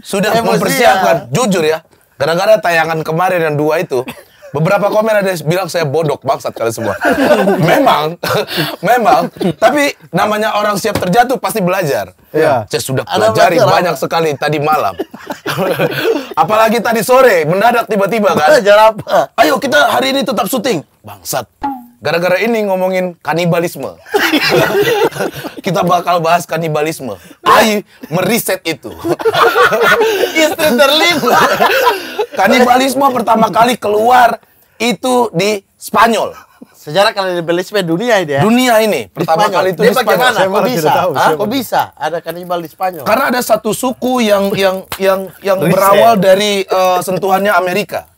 sudah ya. mempersiapkan jujur ya gara-gara tayangan kemarin yang dua itu beberapa komen ada bilang saya bodoh bangsat kalian semua. memang, memang. Tapi namanya orang siap terjatuh pasti belajar. Ya. Saya sudah pelajari banyak apa? sekali tadi malam. Apalagi tadi sore mendadak tiba-tiba kan. Belajar apa? Ayo kita hari ini tetap syuting. Bangsat. Gara-gara ini ngomongin kanibalisme. Kita bakal bahas kanibalisme. Ayi meriset itu. Istri terlibat. Kanibalisme pertama kali keluar itu di Spanyol. Sejarah kanibalisme dunia ini ya. Dunia ini pertama kali itu Dia di Spanyol. Bagaimana? Kok bisa? Tahu, Kok bisa ada kanibal di Spanyol? Karena ada satu suku yang yang yang yang Riset. berawal dari uh, sentuhannya Amerika.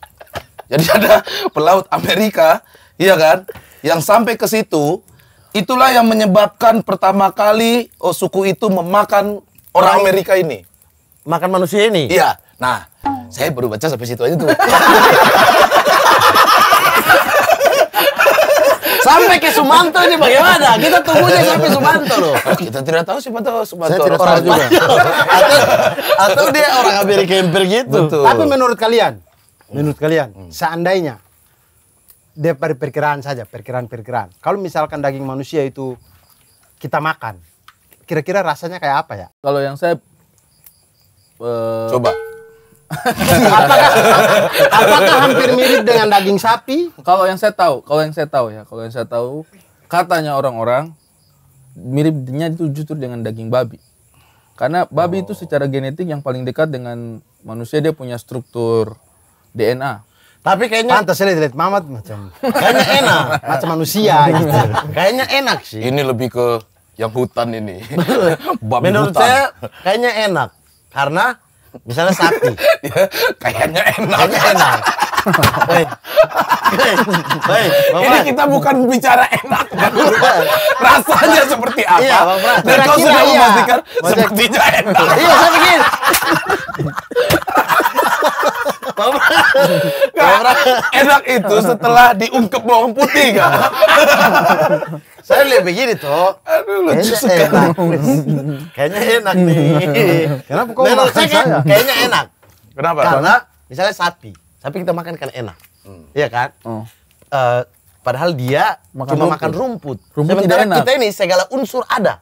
Jadi ada pelaut Amerika, iya kan? yang sampai ke situ itulah yang menyebabkan pertama kali oh, suku itu memakan orang Amerika ini. Makan manusia ini? Iya. Nah, saya baru baca sampai situ aja tuh. sampai ke Sumanto ini bagaimana? Kita tunggu tunggunya sampai Sumanto loh. Oh, kita tidak tahu siapa tahu Sumanto Saya tidak orang juga. atau, atau dia orang Amerika yang gitu. Betul. Tapi menurut kalian, menurut kalian, hmm. seandainya dari perkiraan saja, perkiraan-perkiraan. Kalau misalkan daging manusia itu kita makan, kira-kira rasanya kayak apa ya? Kalau yang saya uh... coba. apakah, apakah hampir mirip dengan daging sapi? Kalau yang saya tahu, kalau yang saya tahu ya, kalau yang saya tahu katanya orang-orang miripnya itu justru dengan daging babi. Karena babi oh. itu secara genetik yang paling dekat dengan manusia dia punya struktur DNA tapi kayaknya pantas sih ya lihat Mamat macam kayaknya enak, macam manusia gitu. kayaknya enak sih. Ini lebih ke yang hutan ini. Menurut hutan. saya kayaknya enak karena misalnya sakti. Iya, kayaknya enak. Kayaknya enak. hey. Hey. Hey, ini kita bukan bicara enak rasanya seperti apa iya, dan kau sudah iya. memastikan Maksud... sepertinya enak iya saya pikir tahu enak itu setelah diungkep bawang putih kan. Saya lebih begini toh. Aduh lucu sekali. enak. kayaknya enak nih. Kenapa kok enak? Kayaknya enak. Kenapa? Karena misalnya sapi. Sapi kita makan kan enak. Hmm. Iya kan? Oh. Uh, padahal dia makan cuma rumput. makan rumput. rumput Sementara kita ini segala unsur ada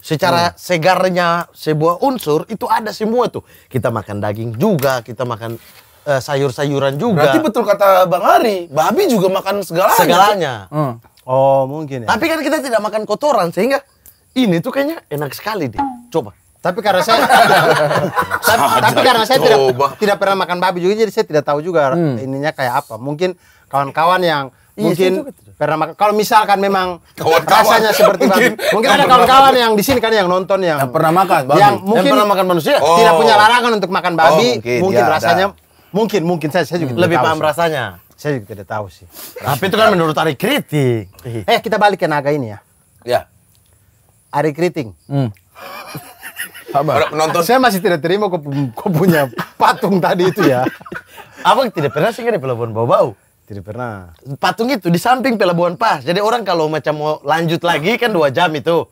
secara hmm. segarnya sebuah unsur itu ada semua tuh. Kita makan daging juga, kita makan uh, sayur-sayuran juga. Berarti betul kata Bang Hari babi juga makan segalanya. Segalanya. Hmm. Oh, mungkin ya. Tapi kan kita tidak makan kotoran sehingga ini tuh kayaknya enak sekali deh. Coba. Tapi karena saya tapi, tapi karena saya tidak tidak pernah makan babi juga jadi saya tidak tahu juga hmm. ininya kayak apa. Mungkin kawan-kawan yang iya, mungkin pernah makan kalau misalkan memang kawan -kawan. rasanya seperti mungkin, babi. mungkin ada kawan-kawan yang di sini kan yang nonton yang, yang pernah makan babi. yang mungkin yang pernah makan manusia oh. tidak punya larangan untuk makan oh, babi oh, mungkin, mungkin ya, rasanya ada. mungkin mungkin saya, saya juga hmm. lebih paham sih. rasanya saya juga tidak tahu sih tapi itu kan menurut Ari Kritik eh kita balik ke naga ini ya ya Ari Kriting hmm. Sabar. Penonton. Saya masih tidak terima kok punya patung tadi itu ya. apa tidak pernah sih di pelabuhan bau-bau. Tidak pernah. Patung itu di samping Pelabuhan Pas. Jadi orang kalau macam mau lanjut lagi kan dua jam itu.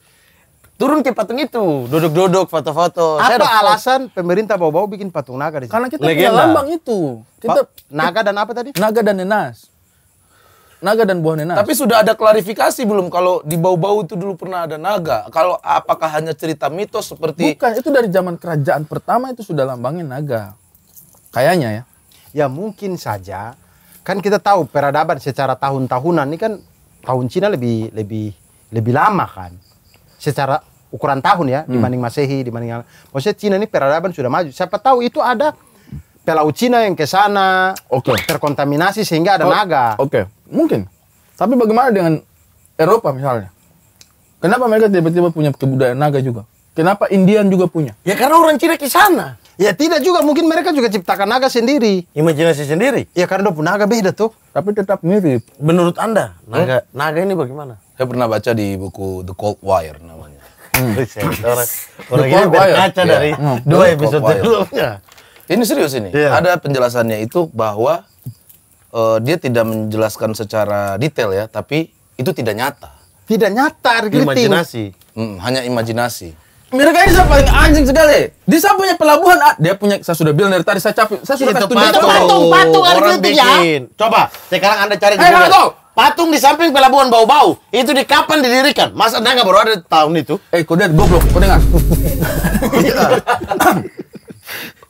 Turun ke patung itu, duduk-duduk, foto-foto. Apa Saya alasan pemerintah bawa-bawa bikin patung naga di sini? Karena kita Legenda. punya lambang itu. Kita, pa naga dan apa tadi? Naga dan nenas. Naga dan buah nenas. Tapi sudah ada klarifikasi belum kalau di bau-bau itu dulu pernah ada naga? Kalau apakah hanya cerita mitos seperti Bukan, itu dari zaman kerajaan pertama itu sudah lambangin naga. Kayaknya ya. Ya mungkin saja kan kita tahu peradaban secara tahun-tahunan ini kan tahun Cina lebih lebih lebih lama kan secara ukuran tahun ya hmm. dibanding Masehi dibanding maksudnya Cina ini peradaban sudah maju siapa tahu itu ada pelaut Cina yang ke sana okay. terkontaminasi sehingga ada oh, naga oke okay. mungkin tapi bagaimana dengan Eropa misalnya kenapa mereka tiba-tiba punya kebudayaan naga juga kenapa Indian juga punya ya karena orang Cina ke sana Ya tidak juga, mungkin mereka juga ciptakan naga sendiri. Imajinasi sendiri? Ya karena pun naga beda tuh. Tapi tetap mirip. Menurut Anda, naga hmm? naga ini bagaimana? Saya pernah baca di buku The Cold Wire namanya. Hmm. orang orang ini berkaca Wire. Iya. dari hmm. dua episode sebelumnya. Ini serius ini. Yeah. Ada penjelasannya itu bahwa uh, dia tidak menjelaskan secara detail ya, tapi itu tidak nyata. Tidak nyata, imajinasi. Hmm, hanya imajinasi mereka ini saya paling anjing sekali. Dia punya pelabuhan, ah, dia punya saya sudah bilang dari tadi saya capek. Saya sudah itu patung, patung, patung orang itu ya. bikin. Ya. Coba sekarang Anda cari di hey, eh, Google. Patung di samping pelabuhan bau-bau itu di kapan didirikan? Mas Anda nggak baru ada tahun itu? Eh, kau lihat goblok, kau dengar. Iya. Iya.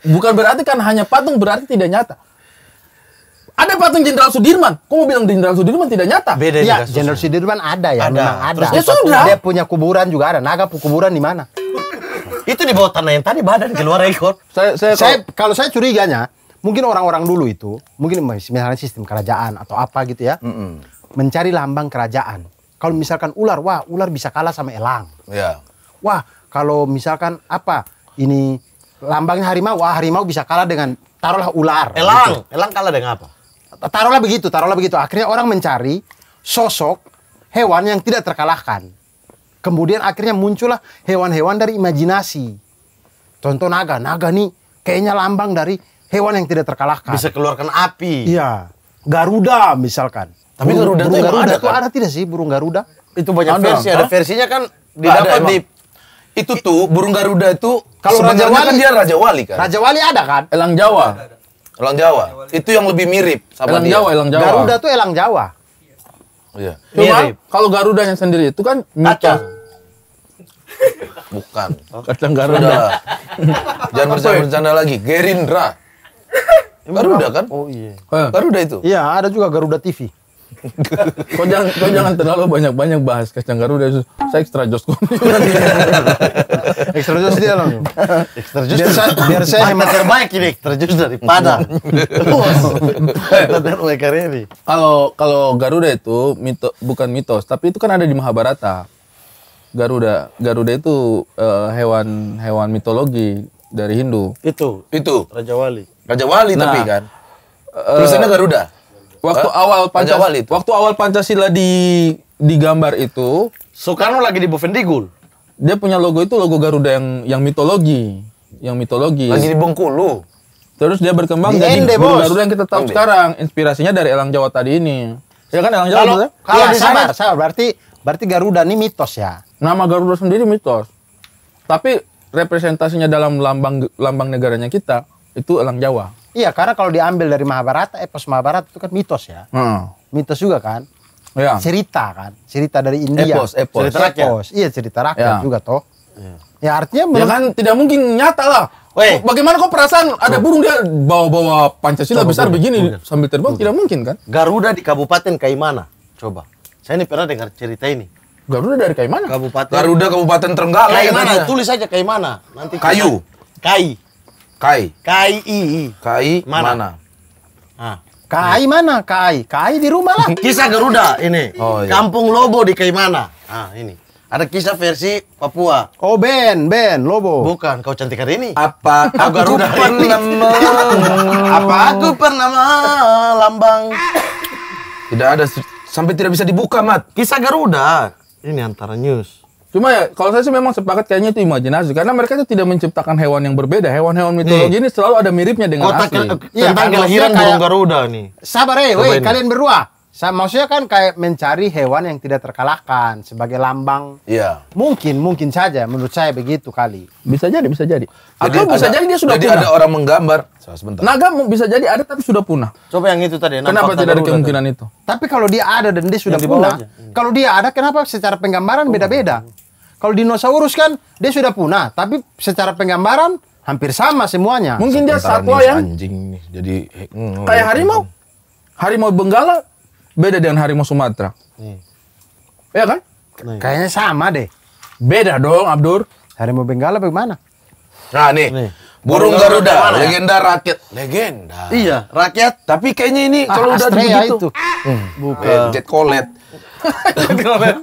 Bukan berarti kan hanya patung berarti tidak nyata. Ada patung Jenderal Sudirman. Kok mau bilang Jenderal Sudirman tidak nyata? Beda ya, Jenderal Sudirman ada ya, ada. memang ada. Terus ya sudah. Dia punya kuburan juga ada. Naga kuburan di mana? itu di bawah tanah yang tadi badan keluar ekor. Saya, saya, saya kalau saya curiganya, mungkin orang-orang dulu itu, mungkin misalnya sistem kerajaan atau apa gitu ya, mm -mm. mencari lambang kerajaan. Kalau misalkan ular, wah ular bisa kalah sama elang. Yeah. Wah kalau misalkan apa ini lambangnya harimau, wah harimau bisa kalah dengan taruhlah ular. Elang, gitu. elang kalah dengan apa? taruhlah begitu, taruhlah begitu. Akhirnya orang mencari sosok hewan yang tidak terkalahkan. Kemudian akhirnya muncullah hewan-hewan dari imajinasi. Contoh naga, naga nih kayaknya lambang dari hewan yang tidak terkalahkan. Bisa keluarkan api. Iya. Garuda misalkan. Tapi burung, Garuda burung itu ada, kan? ada tidak sih burung Garuda? Itu banyak ada, versi, ada versinya kan didapat di itu tuh burung Garuda itu kalau Raja kan Wali kan dia Raja Wali kan. Raja Wali ada kan? Elang Jawa. Ada, ada. Elang Jawa. Itu yang lebih mirip sama elang Jawa, elang Jawa. Garuda tuh elang Jawa. Iya. Cuma kalau yang sendiri itu kan mitos. Bukan. Kacang Garuda. Jangan bercanda-bercanda lagi. Gerindra. Garuda kan? Oh iya. Eh. Garuda itu. Iya, ada juga Garuda TV kau jangan terlalu banyak banyak bahas kacang garuda saya ekstra jos Ekstra jos dia loh Ekstra jos biar saya biar saya hemat terbaik ini extra jos dari dan Kareri kalau kalau garuda itu mito bukan mitos tapi itu kan ada di Mahabharata garuda garuda itu eh, hewan hewan mitologi dari Hindu itu itu Raja Wali Raja Wali nah. tapi kan uh, tulisannya eh, garuda Waktu eh? awal Pancasila, awal itu. waktu awal Pancasila di digambar itu, Soekarno lagi di Bovendigul. Dia punya logo itu logo Garuda yang yang mitologi, yang mitologi. Lagi di Bengkulu. Terus dia berkembang di jadi Ende, Garuda yang kita tahu Ende. sekarang. Inspirasinya dari Elang Jawa tadi ini. Ya kan Elang Jawa. Kalau, kalau ya, di sana, sabar, sabar. berarti berarti Garuda ini mitos ya. Nama Garuda sendiri mitos. Tapi representasinya dalam lambang lambang negaranya kita itu Elang Jawa. Iya, karena kalau diambil dari Mahabharata, epos eh, Mahabharata itu kan mitos ya. Hmm. Mitos juga kan. Ya. Cerita kan, cerita dari India. Epos, epos. Cerita rakyat. Epos. Iya, cerita rakyat ya. juga toh. Ya, ya artinya ya kan tidak mungkin nyata lah. Weh. Bagaimana kok perasaan ada burung dia bawa-bawa Pancasila Coba besar begini burung. sambil terbang tidak mungkin kan? Garuda di Kabupaten Kaimana. Coba. Saya ini pernah dengar cerita ini. Garuda dari Kaimana? Kabupaten. Garuda Kabupaten Trenggalek. Kaimana, iya. tulis saja Kaimana. Nanti kayu. Kai. Kai. Kai. Kai mana? mana? Ah. Kai mana? Kai. Kai di rumah lah. Kisah Garuda ini. Oh, iya. Kampung Lobo di Kai mana? Ah, ini. Ada kisah versi Papua. Oh, Ben, Ben, Lobo. Bukan, kau cantik hari ini. Apa kau Garuda aku pernah Apa aku pernah lambang? Tidak ada sampai tidak bisa dibuka, Mat. Kisah Garuda. Ini antara news. Cuma ya kalau saya sih memang sepakat kayaknya itu imajinasi karena mereka itu tidak menciptakan hewan yang berbeda. Hewan-hewan iya. mitologi nih. ini selalu ada miripnya dengan Kota asli. Eh, iya, tentang kelahiran burung garuda nih. Sabar eh, woi, kalian berdua. Saya maksudnya kan kayak mencari hewan yang tidak terkalahkan sebagai lambang. Iya. Mungkin mungkin saja menurut saya begitu kali. Bisa jadi bisa jadi. jadi Atau bisa jadi dia sudah jadi ada orang menggambar. So, sebentar. Naga bisa jadi ada tapi sudah punah. Coba yang itu tadi. Kenapa tidak ada kemungkinan itu? Tapi kalau dia ada dan dia sudah punah. Kalau dia ada kenapa secara penggambaran beda-beda? Kalau dinosaurus kan dia sudah punah, tapi secara penggambaran hampir sama semuanya. Mungkin dia satwa yang anjing nih, jadi hmm, kayak gitu. harimau. Harimau Benggala beda dengan harimau Sumatera. Iya kan? Kayaknya sama deh. Beda dong, Abdur. Harimau Benggala bagaimana? Nah, nih. nih. Burung, Garuda, Garuda ya? legenda ya? rakyat. Legenda. Iya, rakyat. Tapi kayaknya ini ah, kalau udah begitu. itu. Hmm. Bukan. Eh, Jet kolet. Jet kolet.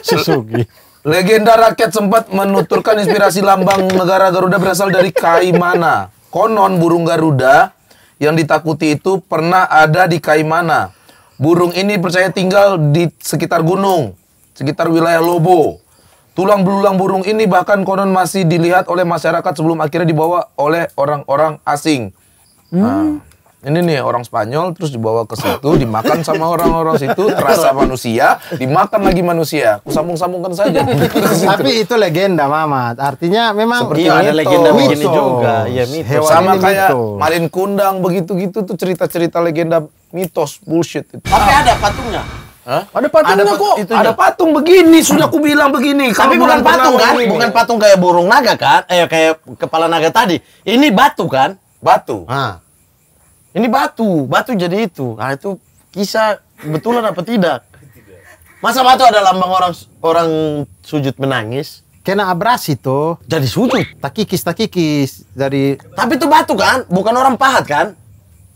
Suzuki. Legenda rakyat sempat menuturkan inspirasi lambang negara Garuda berasal dari Kaimana. Konon burung Garuda yang ditakuti itu pernah ada di Kaimana. Burung ini percaya tinggal di sekitar gunung, sekitar wilayah Lobo. Tulang belulang burung ini bahkan konon masih dilihat oleh masyarakat sebelum akhirnya dibawa oleh orang-orang asing. Hmm. Nah, ini nih orang Spanyol terus dibawa ke situ dimakan sama orang-orang situ terasa manusia dimakan lagi manusia sambung-sambungkan saja tapi itu legenda Mamat artinya memang Seperti iya, ada mitos. legenda begini juga ya mitos Hewan sama kayak mitos. Malin Kundang begitu-gitu tuh cerita-cerita legenda mitos bullshit itu tapi ada patungnya Hah? Ada patungnya ada kok. Itunya. Ada patung begini, sudah aku bilang begini. Tapi bukan patung kan? Ini. Bukan patung kayak burung naga kan? Eh kayak kepala naga tadi. Ini batu kan? Batu. Hah. Ini batu, batu jadi itu. Nah itu kisah betulan apa tidak? Masa batu ada lambang orang orang sujud menangis? Kena abrasi tuh. Jadi sujud. Takikis takikis dari. Tapi itu batu kan, bukan orang pahat kan?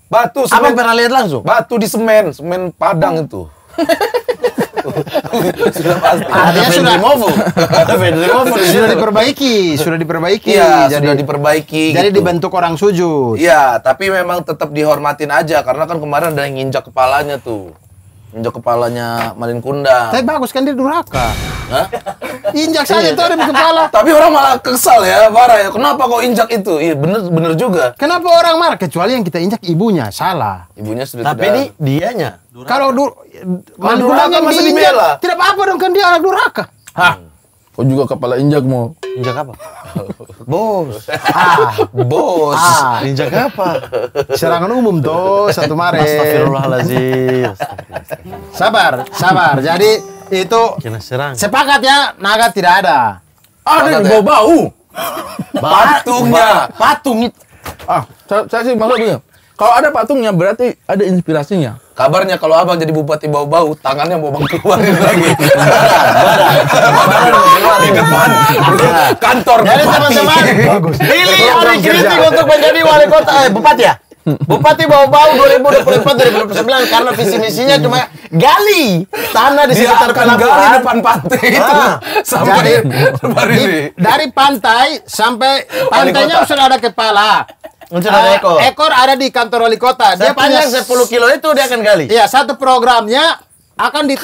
Batu. Semen, apa pernah lihat langsung? Batu di semen, semen padang itu. sudah pasti. Artinya ada sudah Movo. ada Sudah diperbaiki, sudah diperbaiki. Iya, jadi, sudah diperbaiki. Jadi gitu. dibentuk orang sujud. Iya, tapi memang tetap dihormatin aja karena kan kemarin ada yang nginjak kepalanya tuh. Injak kepalanya Malin Kunda. Tapi bagus kan dia durhaka. Hah? Injak saja iya. tuh ada kepala. Tapi orang malah kesal ya, marah ya. Kenapa kok injak itu? Iya bener bener juga. Kenapa orang marah? Kecuali yang kita injak ibunya, salah. Ibunya sudah Tapi tidak. Tapi di dianya. Kalau du Malin Kunda yang dibela. tidak apa-apa dong kan dia anak durhaka. Hah? Hmm. Kau juga kepala injak mau. Injak apa? bos. Ah, bos. Ah, injak apa? Serangan umum toh satu mare. Astagfirullahalazim. Sabar, sabar. Jadi itu Kena serang. Sepakat ya, naga tidak ada. Ada yang ya? bau bau. Patungnya. Patung itu. Ah, saya, saya sih maksudnya. Kalau ada patungnya berarti ada inspirasinya. Kabarnya kalau abang jadi bupati bau-bau, tangannya mau bang keluarin lagi. Di iya. depan kantor Jadi iya, teman-teman, pilih orang Kritik untuk menjadi wali kota, eh bupati ya? Bupati Bau-Bau 2024 2029 karena visi misinya cuma gali tanah di sekitar sekitar pelabuhan depan pantai itu ah. sampai dari, dari pantai sampai pantainya sudah ada kepala Uh, ada eh, ekor. Ekor ada di kantor wali kota. Dia panjang punya 10 kilo itu dia akan gali. Iya, satu programnya akan di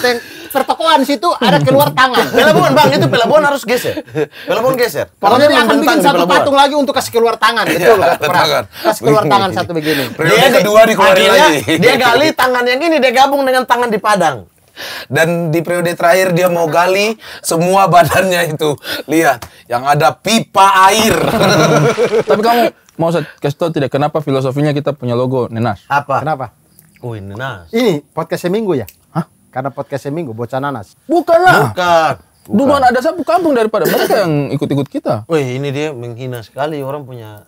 pertokoan situ ada keluar tangan. Pelabuhan bang itu pelabuhan harus geser. Pelabuhan geser. Pokoknya dia akan bikin satu patung lagi untuk kasih keluar tangan gitu iya, loh. Kasih keluar tangan satu begini. Dia kedua dikeluarin lagi. Dia gali tangan yang ini dia gabung dengan tangan di padang. Dan di periode terakhir dia mau gali semua badannya itu. Lihat, yang ada pipa air. Tapi kamu mau saya kasih tau tidak kenapa filosofinya kita punya logo Nenas. Apa? Kenapa? oh Nenas. Ini podcast seminggu ya? Hah? Karena podcast seminggu bocah nanas. Bukan lah. Bukan. Duluan ada satu kampung daripada mereka yang ikut-ikut kita. Wih, ini dia menghina sekali orang punya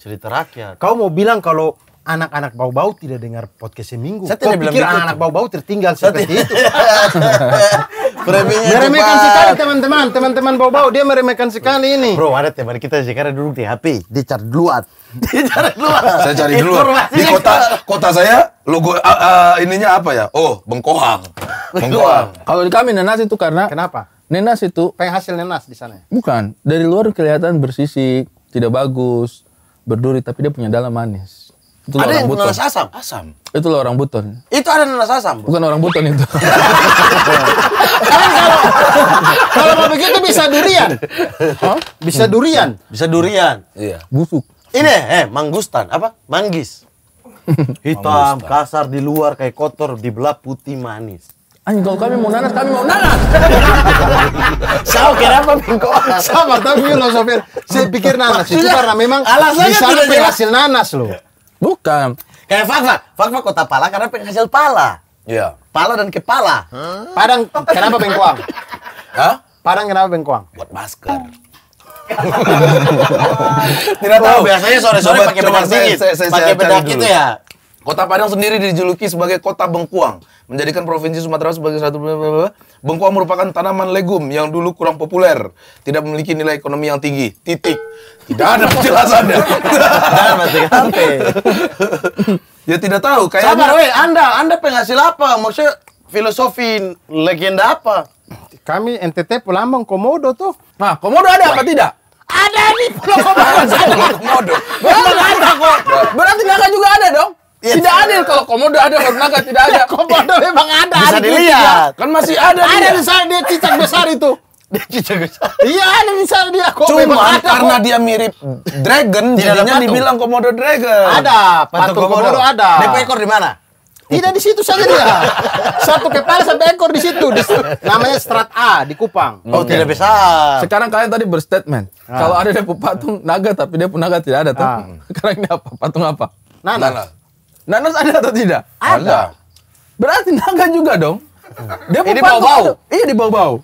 cerita rakyat. Kau mau bilang kalau anak-anak bau-bau tidak dengar podcast seminggu. Saya tidak bilang anak-anak bau-bau tertinggal seperti itu. Framingnya meremehkan sekali teman-teman, teman-teman bau-bau dia meremehkan sekali ini. Bro, ada teman kita sekarang duduk di HP, dicari cari duluan. di duluan. Saya cari duluan. Di kota kota saya logo uh, uh, ininya apa ya? Oh, Bengkoang. Bengkoang. Kalau di kami nenas itu karena Kenapa? Nenas itu kayak hasil nenas di sana. Ya? Bukan, dari luar kelihatan bersisik, tidak bagus, berduri tapi dia punya dalam manis. Itu ada yang nanas asam. Asam. Itu lo orang buton. Itu ada nanas asam. Bukan orang buton itu. kalau kalau mau begitu bisa durian. Hah? Bisa durian. Bisa durian. Iya. Busuk. Ini eh manggustan apa? Manggis. Hitam, kasar di luar kayak kotor, di belah putih manis. Anjing kalau kami mau nanas, kami mau nanas. Sao kenapa bingko? Sama tapi lo sopir. Saya pikir nanas itu karena memang alasannya tidak berhasil nanas loh. Bukan. Kayak fak-fak. kota pala karena penghasil pala. Iya. Yeah. Pala dan kepala. Hmm? Padang kenapa bengkuang Hah? Padang kenapa bengkuang Buat masker. Tidak tahu. biasanya sore-sore pakai bedak dingin. Pakai bedak itu ya. Kota Padang sendiri dijuluki sebagai kota bengkuang, menjadikan provinsi Sumatera sebagai satu bengkuang merupakan tanaman legum yang dulu kurang populer, tidak memiliki nilai ekonomi yang tinggi. Titik. Tidak ada penjelasannya. ya tidak tahu kayaknya. Sabar weh, Anda, Anda penghasil apa? Maksudnya filosofi legenda apa? Kami NTT Pulambang Komodo tuh. Nah, Komodo ada apa tidak? Ada nih Pulau Komodo. Komodo. Berarti ada kok. Berarti juga ada dong. Ya, tidak adil kalau komodo ada kalau naga tidak ada. komodo memang ada. Bisa dilihat. Kan masih ada. Ada di sana dia cicak besar itu. Dia cicak besar. Iya ada di dia. Kok Cuma karena dia mirip dragon jadinya dibilang komodo dragon. Ada patung, komodo. komodo ada. Dia ekor di mana? Tidak di situ saja dia. Satu kepala sampai ekor di situ. Di, namanya strat A di Kupang. Oh, okay. tidak bisa. Sekarang kalian tadi berstatement. Ah. Kalau ada dia patung naga tapi dia pun naga tidak ada Ah. Sekarang ini apa? Patung apa? Nana. Nana. Nanas ada atau tidak? Ada. Berarti naga juga dong. Dia di bau-bau. Iya di bau-bau.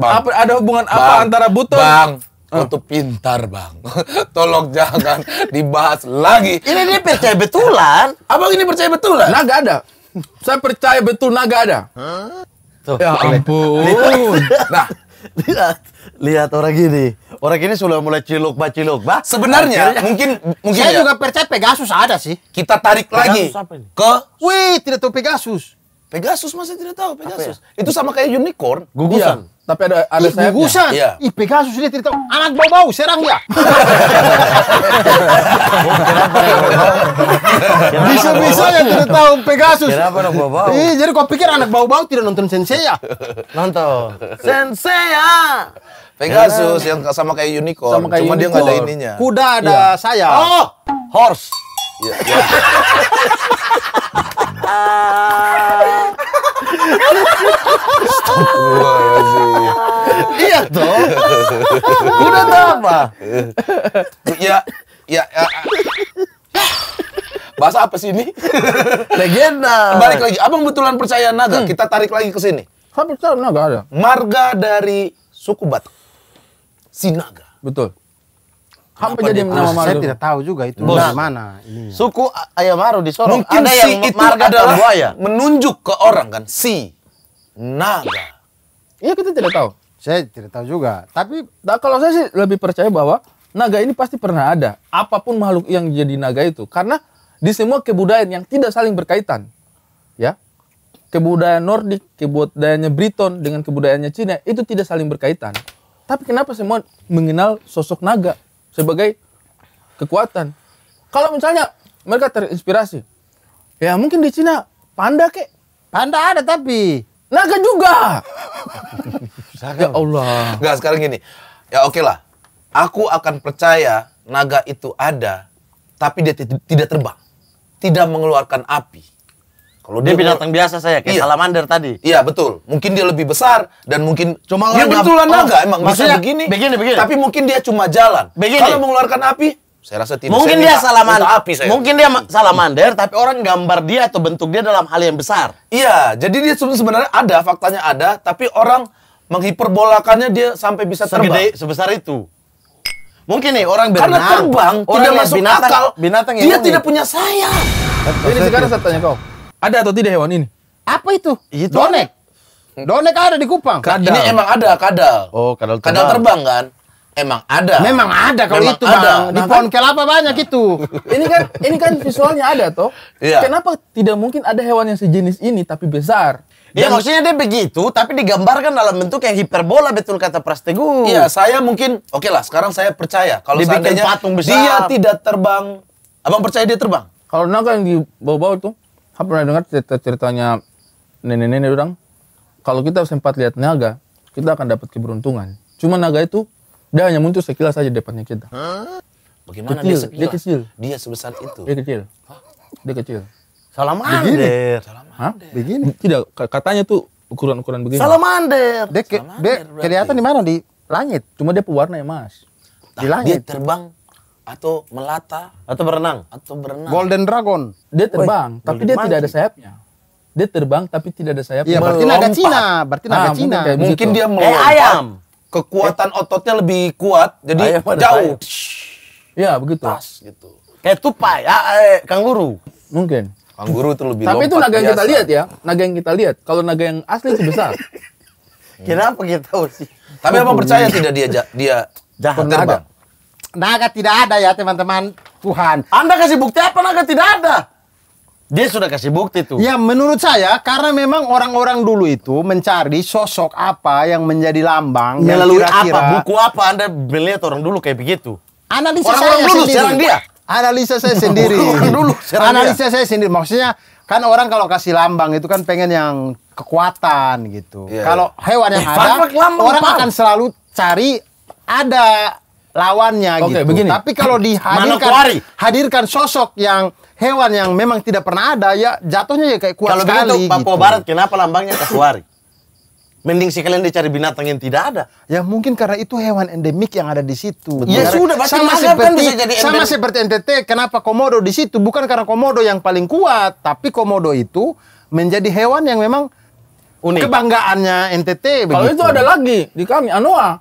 Apa ada hubungan bang, apa antara buton? Bang, Oh. pintar bang. Tolong jangan dibahas lagi. Ini dia percaya betulan. Abang ini percaya betulan. Naga ada. Saya percaya betul naga ada. Huh? Tuh. Ya ampun. nah, lihat orang gini. Orang ini sudah mulai ciluk bah ciluk bah. Sebenarnya Akhirnya, mungkin mungkin saya ya. juga percaya Pegasus ada sih. Kita tarik Pegasus lagi ke Wih, tidak tahu Pegasus. Pegasus masih tidak tahu ya? Pegasus. ya? Itu sama kayak unicorn, gugusan. Iya. Tapi ada ada Ih, gugusan. Iya. Ih, Pegasus dia tidak tahu. Anak bau-bau serang ya. Bisa-bisa ya tidak tahu Pegasus. Kenapa Iya, jadi kau pikir anak bau-bau tidak nonton Sensei ya? Nonton. Sensei ya. Pegasus eh. yang sama kayak unicorn. Sama kayak Cuma unicorn. dia nggak ada ininya. Kuda ada ya. saya. Oh, horse. Ya, ya. ya. iya toh. Kuda apa? ya, ya, ya. Bahasa apa sih ini? Legenda. Balik lagi, abang betulan percaya naga. Hmm. Kita tarik lagi ke sini. Kamu percaya naga ada. Marga dari suku Batak. Sinaga. Betul. Apa jadi nama Maru? Saya tidak tahu juga itu Bos. Nah, dari mana. Ini. Suku Ayamaru di Sorong Mungkin ada si itu marga adalah menunjuk ke orang kan si naga. Iya kita tidak tahu. Saya tidak tahu juga. Tapi nah, kalau saya sih lebih percaya bahwa naga ini pasti pernah ada. Apapun makhluk yang jadi naga itu karena di semua kebudayaan yang tidak saling berkaitan. Ya. Kebudayaan Nordik, kebudayaannya Briton dengan kebudayaannya Cina itu tidak saling berkaitan. Tapi kenapa semua mengenal sosok naga sebagai kekuatan? Kalau misalnya mereka terinspirasi, ya mungkin di Cina panda kek. Panda ada tapi naga juga. ya Allah. Enggak sekarang gini. Ya oke okay lah. Aku akan percaya naga itu ada, tapi dia tidak terbang, tidak mengeluarkan api kalau dia, binatang biasa saya kayak iya. salamander tadi. Iya betul. Mungkin dia lebih besar dan mungkin cuma dia betulan oh, enggak emang maksudnya begini. Begini begini. Tapi mungkin dia cuma jalan. Begini. Kalau mengeluarkan api, saya rasa tidak. Mungkin saya dia minta, salamander. api saya. Mungkin dia salamander, tapi orang gambar dia atau bentuk dia dalam hal yang besar. Iya, jadi dia sebenarnya ada faktanya ada, tapi orang menghiperbolakannya dia sampai bisa terbang. Segede, sebesar itu. Mungkin nih orang berenang. Karena terbang orang tidak masuk binatang, akal. Binatang yang dia mungkin. tidak punya sayap. Ini sekarang saya tanya kau. Ada atau tidak hewan ini? Apa itu? Itu donek. Ada. Donek ada di Kupang. Kadal. Ini emang ada kadal. Oh, kadal terbang. Kadal terbang kan? Emang ada. Memang ada kalau itu ada. Bang. Di nah, pohon kan? kelapa banyak itu. ini kan ini kan visualnya ada toh. Iya. Kenapa tidak mungkin ada hewan yang sejenis ini tapi besar? Ya maksudnya dia begitu tapi digambarkan dalam bentuk yang hiperbola betul kata Prastegu. Iya, saya mungkin oke okay lah sekarang saya percaya kalau seandainya patung dia tidak terbang. Abang percaya dia terbang? Kalau naga yang di bawah-bawah tuh Aku pernah dengar cerita-ceritanya nenek-nenek orang, kalau kita sempat lihat naga, kita akan dapat keberuntungan. Cuma naga itu, dia hanya muncul sekilas saja depannya kita. Hah? Bagaimana kecil, dia sekilas? Dia kecil. Dia sebesar itu? Dia kecil. Hah? Dia kecil. Salamander. Salamander. Begini. Tidak, katanya tuh ukuran-ukuran begini. Salamander. Dia, ke, Salamander dia kelihatan di mana? Di langit. Cuma dia pewarna ya mas. di nah, langit. Dia terbang atau melata atau berenang atau berenang golden dragon dia terbang Woy, tapi dia tidak ada sayapnya dia terbang tapi tidak ada sayapnya ya, berarti naga Cina berarti naga ah, Cina mungkin, mungkin gitu. dia eh, melompat eh, ayam kekuatan eh. ototnya lebih kuat jadi ayam jauh ya begitu pas gitu kayak tupai ya eh, kanguru mungkin kanguru itu lebih tapi itu naga yang kita lihat ya naga yang kita lihat kalau naga yang asli sebesar Kenapa kita tahu sih? Tapi apa percaya tidak dia dia jahat terbang? naga tidak ada ya teman-teman Tuhan. Anda kasih bukti apa naga tidak ada? Dia sudah kasih bukti tuh. Ya menurut saya karena memang orang-orang dulu itu mencari sosok apa yang menjadi lambang. Melalui kira -kira, apa? Buku apa Anda melihat orang dulu kayak begitu? Analisa orang, -orang saya dulu sendiri. Orang dia. Analisa saya sendiri. dulu Analisa dia. saya sendiri. Maksudnya kan orang kalau kasih lambang itu kan pengen yang kekuatan gitu. Yeah. Kalau hewan yang eh, ada, orang akan selalu cari ada lawannya okay, gitu. Begini. Tapi kalau dihadirkan Manokwari. hadirkan sosok yang hewan yang memang tidak pernah ada ya jatuhnya ya kayak kuat kalau sekali. Kalau begitu Papua gitu. Barat kenapa lambangnya kasuari? Mending sih kalian dicari binatang yang tidak ada. Ya mungkin karena itu hewan endemik yang ada di situ. Ya karena sudah, sama kan seperti kan bisa jadi sama seperti NTT. Kenapa komodo di situ? Bukan karena komodo yang paling kuat, tapi komodo itu menjadi hewan yang memang unik. Kebanggaannya NTT. Kalau itu ada lagi di kami anoa.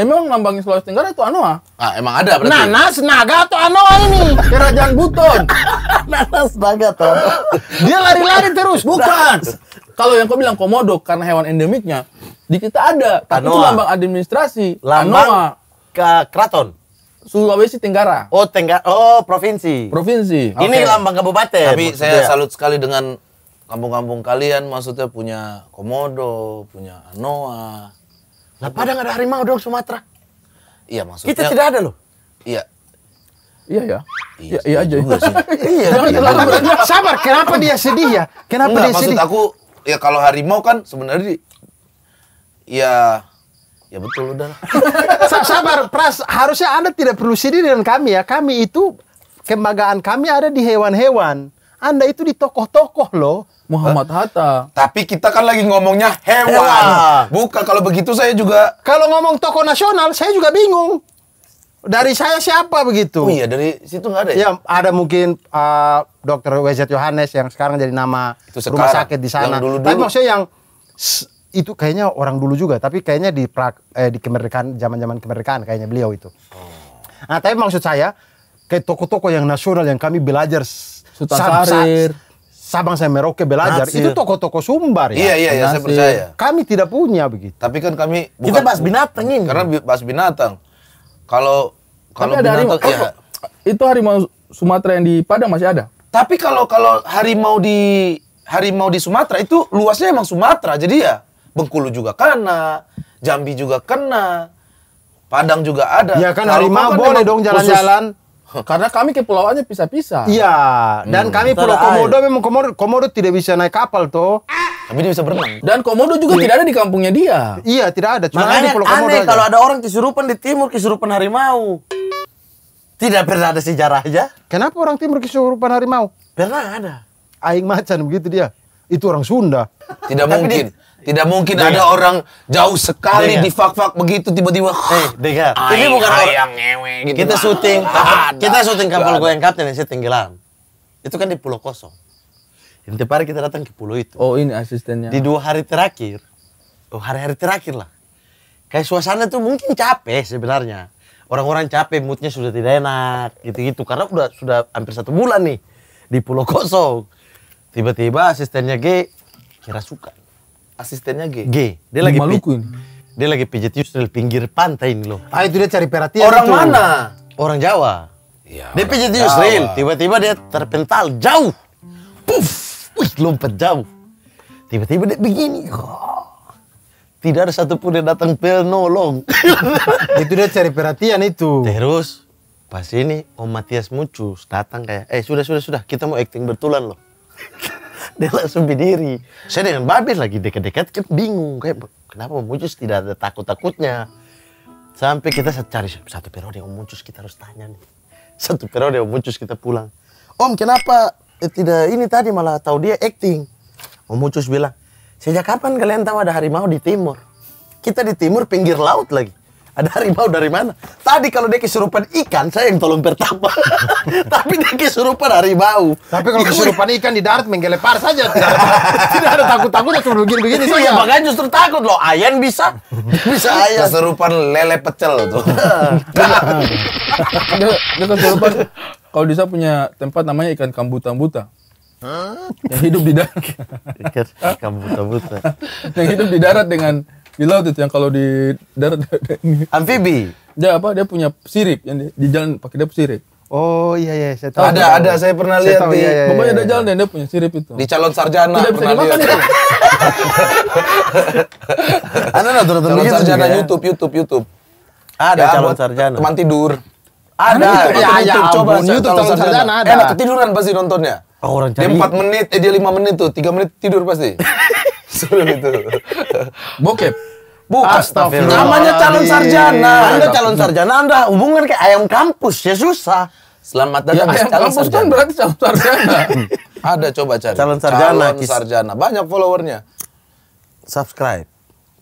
Nah memang lambangnya Sulawesi Tenggara itu Anoa. Ah emang ada berarti. Nanas, naga atau Anoa ini kerajaan Buton. Nanas, naga atau dia lari-lari terus bukan. Nah, kalau yang kau bilang komodo karena hewan endemiknya di kita ada, tapi Anoa. itu lambang administrasi. Lambang Anoa. ke keraton. Sulawesi Tenggara. Oh Tenggara, oh provinsi. Provinsi. Okay. Ini lambang kabupaten. Tapi maksudnya. saya salut sekali dengan kampung-kampung kalian, maksudnya punya komodo, punya Anoa lah nggak ada harimau dong Sumatera. Iya maksudnya. Kita tidak ada loh. Iya. Iya ya. Iya, iya, iya, iya aja. iya, iya sabar. Kenapa dia sedih ya? Kenapa dia sedih? Maksud aku ya kalau harimau kan sebenarnya ya ya betul udah. sabar, Pras. Harusnya Anda tidak perlu sedih dengan kami ya. Kami itu kebanggaan kami ada di hewan-hewan. Anda itu di tokoh-tokoh loh. Muhammad eh, Hatta. Tapi kita kan lagi ngomongnya hewan. hewan. Bukan kalau begitu saya juga Kalau ngomong toko nasional saya juga bingung. Dari saya siapa begitu? Oh iya dari situ nggak ada ya? Ya ada mungkin uh, Dokter WZ Yohanes yang sekarang jadi nama itu sekarang, rumah sakit di sana. dulu -dulu. Tapi maksudnya yang itu kayaknya orang dulu juga, tapi kayaknya di prak, eh, di kemerdekaan zaman-zaman kemerdekaan kayaknya beliau itu. Oh. Nah, tapi maksud saya kayak toko-toko yang nasional yang kami belajar Sultan Sarir. Sabang saya Merauke belajar itu toko-toko sumber ya. Iya iya iya saya percaya. Kami tidak punya begitu. Tapi kan kami bukan, kita bahas binatang ini. Karena bahas binatang. Kalau kalau binatang harimau, ya. Itu harimau Sumatera yang di Padang masih ada. Tapi kalau kalau harimau di harimau di Sumatera itu luasnya emang Sumatera. Jadi ya Bengkulu juga kena, Jambi juga kena, Padang juga ada. Ya kan Lalu harimau kan boleh dong jalan-jalan. Karena kami kepulauannya pisah-pisah. Iya, dan hmm. kami pulau Komodo air. memang Komodo, Komodo tidak bisa naik kapal tuh. Tapi dia bisa berenang. Dan Komodo juga iya. tidak ada di kampungnya dia. Iya, tidak ada. Cuma Makanya pulau aneh aja. kalau ada orang kesurupan di timur, kesurupan harimau. Tidak pernah ada sejarah aja. Ya? Kenapa orang timur kesurupan harimau? Pernah ada. Aing macan begitu dia. Itu orang Sunda. Tidak mungkin. Di, tidak mungkin dengar. ada orang jauh sekali dengar. di fak-fak begitu tiba-tiba. Eh, dengar. Ini bukan orang ngewe gitu. Kita syuting, ada. kita syuting kapal yang kapten yang saya tenggelam. Itu kan di pulau kosong. Inti hari kita datang ke pulau itu. Oh, ini asistennya. Di dua hari terakhir. Oh, hari-hari terakhir lah. Kayak suasana tuh mungkin capek sebenarnya. Orang-orang capek, moodnya sudah tidak enak, gitu-gitu. Karena udah sudah hampir satu bulan nih di pulau kosong. Tiba-tiba asistennya G kira suka asistennya G. G. Dia lagi Maluku ini. Dia lagi pijat Yusril pinggir pantai ini loh. Ah itu dia cari perhatian. Orang itu. mana? Orang Jawa. Ya, dia pijat Yusril, tiba-tiba dia terpental jauh. Puff, wih lompat jauh. Tiba-tiba dia begini. Tidak ada satupun yang datang penolong. itu dia cari perhatian itu. Terus pas ini Om Matias muncul, datang kayak, eh sudah sudah sudah kita mau acting bertulan loh. dia langsung berdiri. Saya dengan babi lagi deket-deket, kan bingung kayak kenapa Muncus tidak ada takut-takutnya. Sampai kita cari satu periode Om Muncus kita harus tanya nih. Satu periode Om Muncus kita pulang. Om kenapa eh, tidak ini tadi malah tahu dia acting. Om Muncus bilang, sejak kapan kalian tahu ada harimau di timur? Kita di timur pinggir laut lagi ada harimau dari mana? Tadi kalau dia kesurupan ikan, saya yang tolong pertama. Tapi dia kesurupan harimau. Tapi kalau kesurupan ikan di darat menggelepar saja. Tidak ada, ada takut-takutnya cuma begini-begini Iya, makanya justru takut loh. Ayan bisa. Bisa ayan. Kesurupan lele pecel tuh. dia, dia kan kesurupan. Kalau bisa punya tempat namanya ikan kambuta-buta. Yang hidup di darat. Ikan kambuta-buta. Yang hidup di darat dengan di laut itu yang kalau di darat ini. Amfibi. Dia apa? Dia punya sirip yang di, jalan pakai dia sirip. Oh iya iya saya tahu. Ada ada saya pernah saya lihat tahu, di iya, iya, pokoknya iya, ada iya. jalan dan dia punya sirip itu. Di calon sarjana Tidak pernah bisa dimakan itu. Ada nonton calon gitu sarjana ya? YouTube YouTube YouTube. Ada ya, calon sarjana. Teman tidur. Ada. ya, ya, Coba YouTube calon sarjana. ada. Eh, enak ketiduran pasti nontonnya. Oh, orang Dia empat menit, eh dia lima menit tuh, tiga menit tidur pasti. Suruh itu. Bokep. Bukan. Astagfirullah. Namanya calon sarjana. Iya. Anda calon sarjana, Anda hubungan kayak ayam kampus ya susah. Selamat datang ya, ayam calon kampus kan sarjana. kan berarti calon sarjana. Ada coba cari. Calon sarjana. Calon sarjana. Banyak followernya. Subscribe.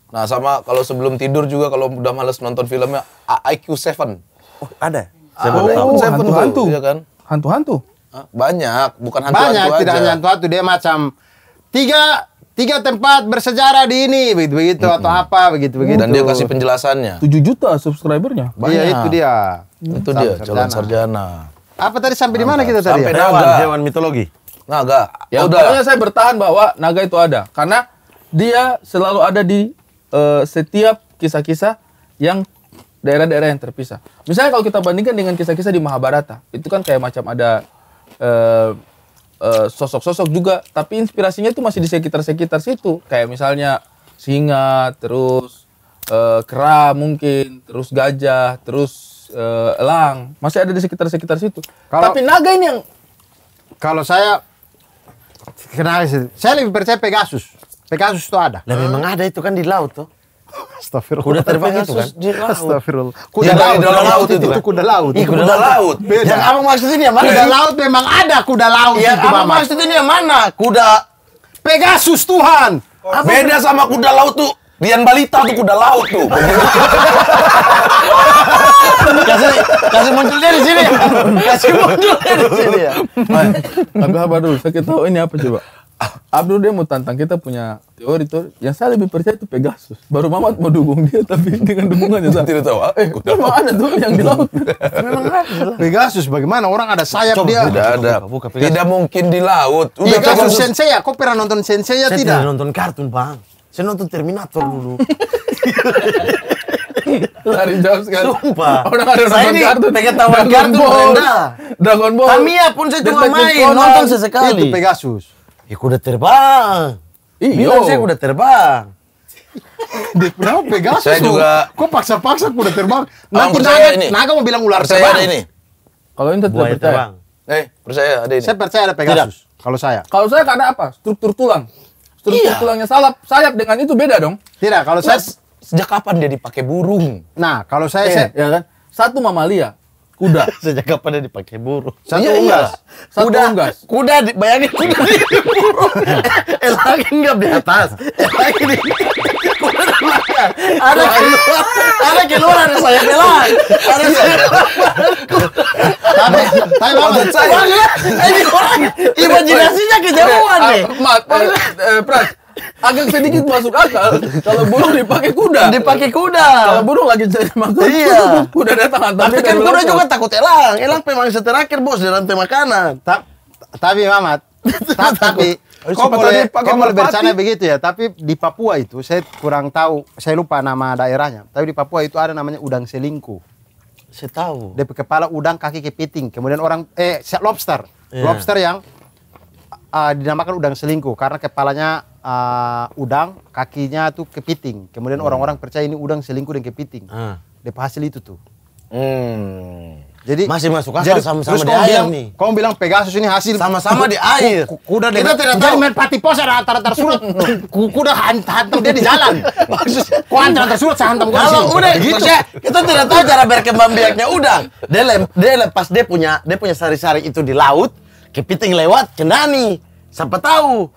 Nah sama kalau sebelum tidur juga kalau udah males nonton filmnya IQ7. Oh, ada. Oh, oh hantu-hantu. Iya kan? Hantu-hantu. Banyak, bukan hantu-hantu Banyak, tidak hanya hantu-hantu. Dia macam tiga tiga tempat bersejarah di ini begitu begitu mm -hmm. atau apa begitu begitu dan dia kasih penjelasannya 7 juta subscribernya iya, banyak iya, itu dia mm. itu dia calon sarjana apa tadi sampai di mana kita tadi sampai ya? naga hewan mitologi naga ya udah pokoknya saya bertahan bahwa naga itu ada karena dia selalu ada di uh, setiap kisah-kisah yang daerah-daerah yang terpisah misalnya kalau kita bandingkan dengan kisah-kisah di Mahabharata itu kan kayak macam ada eh, Eh, sosok-sosok uh, juga, tapi inspirasinya itu masih di sekitar-sekitar situ. Kayak misalnya singa, terus uh, kera mungkin, terus gajah, terus uh, elang, masih ada di sekitar-sekitar situ. Kalau, tapi naga ini yang kalau saya kenal saya lebih percaya Pegasus. Pegasus itu ada. Lah memang ada itu kan di laut tuh. Astagfirullah. Kuda terbang itu kan? Di laut. Astagfirullah. Kuda, laut. kuda laut itu, itu, kuda laut. Iya, kuda, kuda laut. laut. Yang abang maksud ini yang mana? Kuda laut memang ada kuda laut ya, itu, Abang maksud ini yang mana? Kuda Pegasus Tuhan. Apa Beda sama kuda laut tuh. Dian Balita tuh kuda laut tuh. kasih kasih muncul dia di sini. Kasih muncul dia di sini ya. Tapi apa dulu? Saya tahu ini apa coba? Abdul dia mau tantang kita punya teori tuh yang saya lebih percaya itu Pegasus baru Mamat mau dukung dia tapi dengan dukungannya saya tidak tahu ah, eh memang ada tuh yang di laut memang ada Pegasus bagaimana orang ada sayap coba, dia tidak ada buka, buka, tidak mungkin di laut iya, Udah, Pegasus coba, sensei ya kau pernah nonton sensei ya saya tidak? Saya nonton kartun bang saya nonton Terminator dulu Lari jauh sekali. Sumpah. Orang ada saya ini kartun. Saya tahu kartun Dragon Ball. Dragon Ball. Tamiya pun saya cuma main, nonton sesekali. Itu Pegasus. Ya udah terbang. Iya. Bilang saya udah terbang. Dia kenapa Pegasus? Saya juga. Kok paksa-paksa kuda terbang? Nanti naga, ini. naga mau bilang ular percaya terbang. Ada ini. Kalau ini tidak percaya. Terbang. Eh, percaya ada ini. Saya percaya ada Pegasus. Kalau saya. Kalau saya karena apa? Struktur tulang. Struktur iya. tulangnya salap, sayap dengan itu beda dong. Tidak, kalau saya sejak kapan dia dipakai burung? Nah, kalau saya, eh, saya ya kan? Satu mamalia, kuda. Sejak kapan dia dipakai burung? Satu iya, iya. unggas. Iya. Satu kuda, unggas. Kuda, di, bayangin kuda di burung. eh, lagi nggak di atas. Eh, lagi di ada keluar, ada keluar, ada saya belang, ada saya belang. Tapi, tapi maksud saya, ini orang imajinasinya kejauhan nih. Mat, eh, eh, Pras, agak sedikit masuk akal kalau burung dipakai kuda. Dipakai kuda. Kalau burung lagi jadi makan iya. kuda datang antar. Tapi kan kuda juga takut elang. Elang memang terakhir bos di rantai makanan. tapi Mamat, ta tapi kok boleh, kok boleh bercanda begitu ya. Tapi di Papua itu saya kurang tahu, saya lupa nama daerahnya. Tapi di Papua itu ada namanya udang selingkuh. Saya tahu. Dia kepala udang, kaki kepiting. Kemudian orang eh lobster, yeah. lobster yang uh, dinamakan udang selingkuh karena kepalanya uh, udang, kakinya tuh kepiting. Kemudian hmm. orang-orang hmm. percaya ini udang selingkuh dengan kepiting. Hmm. Ah. Dari hasil itu tuh. Hmm. Jadi masih masuk akal sama-sama di air bilang, nih. kau bilang Pegasus ini hasil sama-sama di air. Kuda kita tidak tahu. Jadi main pati pos ada antara tersurut. surat. Kuda hantam dia di jalan. maksudnya Kau antara tersurut surat saya hantam Kalau udah gitu. Kita tidak tahu cara berkembang biaknya udang. Dia, lem, dia lepas dia punya dia punya sari-sari itu di laut. Kepiting lewat kenani. Siapa tahu.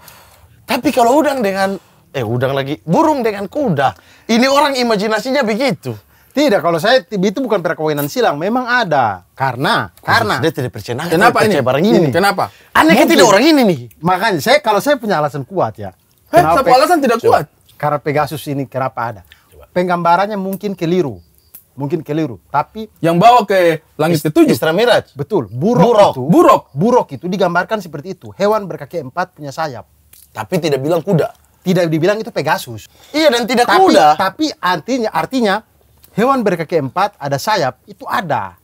Tapi kalau udang dengan eh udang lagi, burung dengan kuda, ini orang imajinasinya begitu. Tidak, kalau saya itu bukan perkawinan silang, memang ada. Karena, oh, karena dia tidak percaya. Nah, kenapa percaya ini? Barang ini? ini? Kenapa? Aneh kan tidak orang ini nih. Makanya saya kalau saya punya alasan kuat ya. Eh, kenapa alasan tidak Coba. kuat? Karena Pegasus ini kenapa ada? Coba. Penggambarannya mungkin keliru. Mungkin keliru, tapi yang bawa ke langit ketujuh. Isra Miraj. Betul. Buruk, buruk itu. Buruk. Buruk itu digambarkan seperti itu. Hewan berkaki empat punya sayap. Tapi tidak bilang kuda. Tidak dibilang itu Pegasus. Iya dan tidak tapi, kuda. Tapi artinya artinya hewan berkaki empat ada sayap itu ada.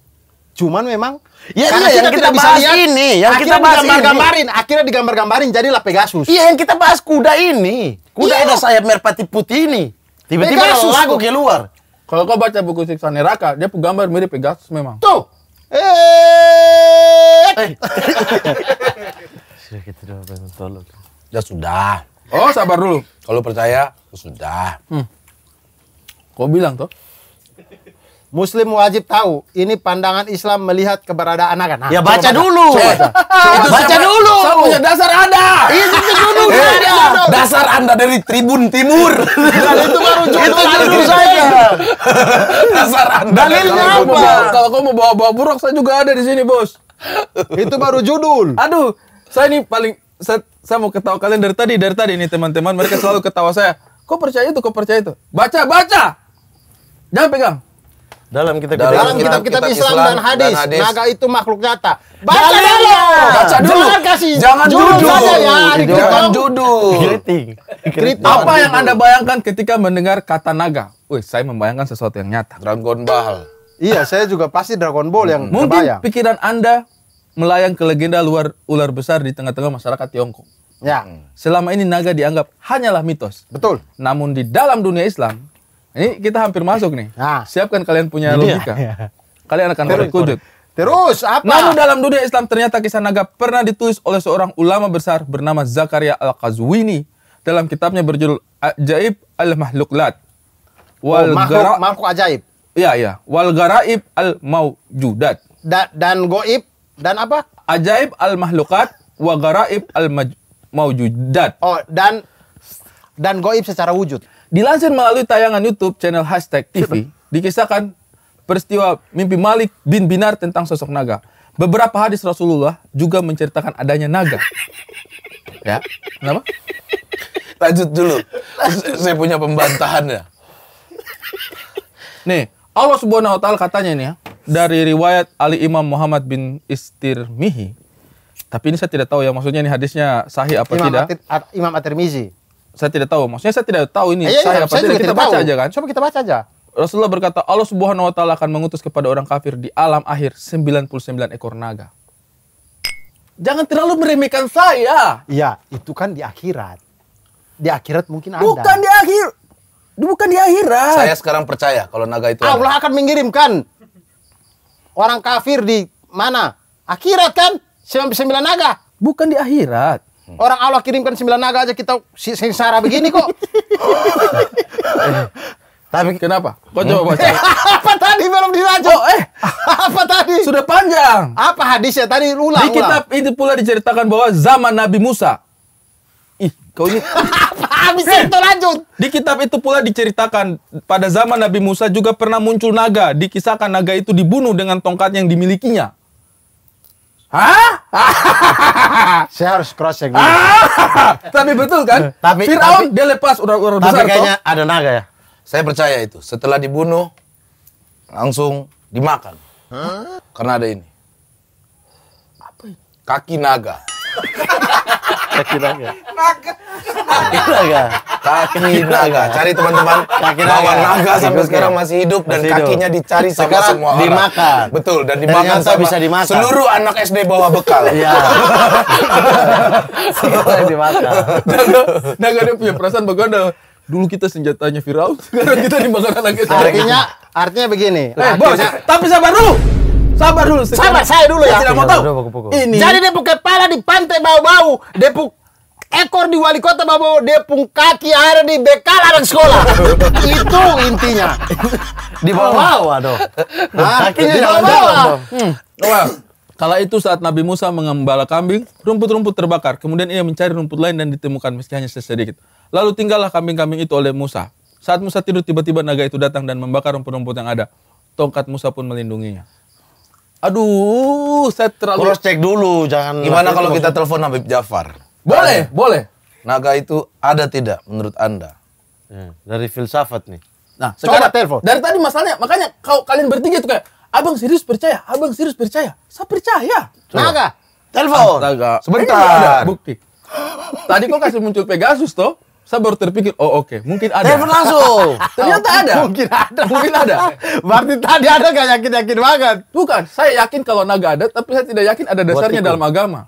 Cuman memang ya, karena iya, kita, yang kita, bahas lihat, ini, yang kita bahas digambar gambarin, akhirnya digambar-gambarin jadilah Pegasus. Iya, yang kita bahas kuda ini. Kuda iya. ada sayap merpati putih ini. Tiba-tiba lagu keluar. Kalau kau baca buku Siksa Neraka, dia pun gambar mirip Pegasus memang. Tuh. Eh. eh. Sudah kita gitu udah tolong. Ya sudah. Oh, sabar dulu. Kalau percaya, ya sudah. Hmm. Kau bilang toh? Muslim wajib tahu ini pandangan Islam melihat keberadaan anak-anak. Ya baca dulu. baca, Coba baca dulu. Saya dasar Anda. Itu iya, dulu eh, ada. Dasar Anda dari Tribun Timur. Nah, itu baru itu dulu saya. dasar Anda. Dalilnya apa? Kalau kau mau bawa-bawa buruk saya juga ada di sini, Bos. itu baru judul. Aduh, saya ini paling saya saya mau ketawa kalian dari tadi, dari tadi ini teman-teman. Mereka selalu ketawa saya. Kok percaya itu, kok percaya itu. Baca, baca. Jangan pegang. Dalam kita dalam, dalam kitab, kitab, Islam, Islam dan hadis, dan hadis, naga itu makhluk nyata. Baca dulu dulu. Baca dulu. Jangan kasih jangan duduk. saja ya. Jangan judul. Kritik. Apa yang Anda bayangkan ketika mendengar kata naga? Wih, saya membayangkan sesuatu yang nyata. Dragon Ball. Iya, saya juga pasti Dragon Ball yang Mungkin pikiran Anda melayang ke legenda luar ular besar di tengah-tengah masyarakat Tiongkok. Ya. Hmm. Selama ini naga dianggap hanyalah mitos. Betul. Namun di dalam dunia Islam, ini kita hampir masuk nih. Nah. Siapkan kalian punya Jadi logika. Ya. Kalian akan terkejut. Terus apa? Namun dalam dunia Islam ternyata kisah naga pernah ditulis oleh seorang ulama besar bernama Zakaria al Kazwini dalam kitabnya berjudul Ajaib Al-Mahluklat. Oh, Wal oh, makhluk, makhluk ajaib. Iya, iya. Wal Garaib Al-Maujudat. Da, dan goib dan apa? Ajaib Al-Mahlukat wa Garaib Al-Majud maujudat. Oh, dan dan goib secara wujud. Dilansir melalui tayangan YouTube channel Hashtag TV, dikisahkan peristiwa mimpi Malik bin Binar tentang sosok naga. Beberapa hadis Rasulullah juga menceritakan adanya naga. ya, kenapa? Lanjut dulu. Saya punya pembantahan ya. Nih, Allah Subhanahu wa taala katanya ini ya, dari riwayat Ali Imam Muhammad bin Istirmihi tapi ini saya tidak tahu ya maksudnya ini hadisnya sahih apa Imam tidak. At, Imam At-Tirmizi. Saya tidak tahu. Maksudnya saya tidak tahu ini eh, iya, iya, sahih iya, apa saya tidak. Kita tidak baca tahu. aja kan. Coba kita baca aja. Rasulullah berkata, Allah Subhanahu wa taala akan mengutus kepada orang kafir di alam akhir 99 ekor naga. Jangan terlalu meremehkan saya. Iya, itu kan di akhirat. Di akhirat mungkin ada. Bukan di akhir. Bukan di akhirat. Saya sekarang percaya kalau naga itu Allah ada. akan mengirimkan orang kafir di mana? Akhirat kan? sembilan naga. Bukan di akhirat. Orang Allah kirimkan sembilan naga aja kita sengsara begini kok. Tapi kenapa? Kok coba baca? apa tadi belum dilanjut? Oh, eh, apa tadi? Sudah panjang. Apa hadisnya tadi ulang? Di kitab ulang. itu pula diceritakan bahwa zaman Nabi Musa. Ih, kau ini habis itu lanjut. Di kitab itu pula diceritakan pada zaman Nabi Musa juga pernah muncul naga. Dikisahkan naga itu dibunuh dengan tongkat yang dimilikinya. Hah? Saya harus cross check ah, Tapi betul kan? Eh, tapi Firaun dia lepas udah-udah besar. Tapi kayaknya toh. ada naga ya. Saya percaya itu. Setelah dibunuh langsung dimakan. Huh? Karena ada ini. Apa ini? Kaki naga. Kaki naga. Naga. Kaki naga kaki naga. Cari teman-teman kaki naga. Bawang naga sampai sekarang masih hidup dan hidup. kakinya dicari sama sekarang semua orang. Dimakan. Betul dan dimakan sama bisa dimakan. seluruh anak SD bawa bekal. Iya. dimakan. Naga, dia punya perasaan bagaimana dulu kita senjatanya viral, sekarang kita dimakan lagi. Artinya, artinya begini. Eh, hey, bos, tapi sabar dulu. Sabar dulu. Sabar saya dulu ya. Tidak mau tahu. Ini. Jadi dia kepala di pantai bau-bau. Dia ekor di wali kota bawa dia kaki ada di bekal anak sekolah itu intinya di bawah bawah dong di nah, bawah bawah hmm. Kala itu saat Nabi Musa mengembala kambing, rumput-rumput terbakar. Kemudian ia mencari rumput lain dan ditemukan meski hanya sesedikit. Lalu tinggallah kambing-kambing itu oleh Musa. Saat Musa tidur, tiba-tiba naga itu datang dan membakar rumput-rumput yang ada. Tongkat Musa pun melindunginya. Aduh, saya terlalu... Terus cek dulu, jangan... Gimana kalau kita telepon Nabi Jafar? Boleh, ada. boleh. Naga itu ada tidak menurut Anda? Ya, dari filsafat nih. Nah, sekarang telepon. Dari tadi masalahnya, makanya kau kalian bertiga itu kayak Abang serius percaya, Abang serius percaya. Saya percaya. Coba. Naga, telepon. Ah, naga. Sebentar. Ini ada bukti. Tadi kok kasih muncul Pegasus toh? Saya baru terpikir, oh oke, okay. mungkin ada. Telepon langsung. Ternyata ada. Mungkin ada. Mungkin ada. Berarti tadi ada gak yakin-yakin banget. Bukan, saya yakin kalau naga ada, tapi saya tidak yakin ada dasarnya dalam agama.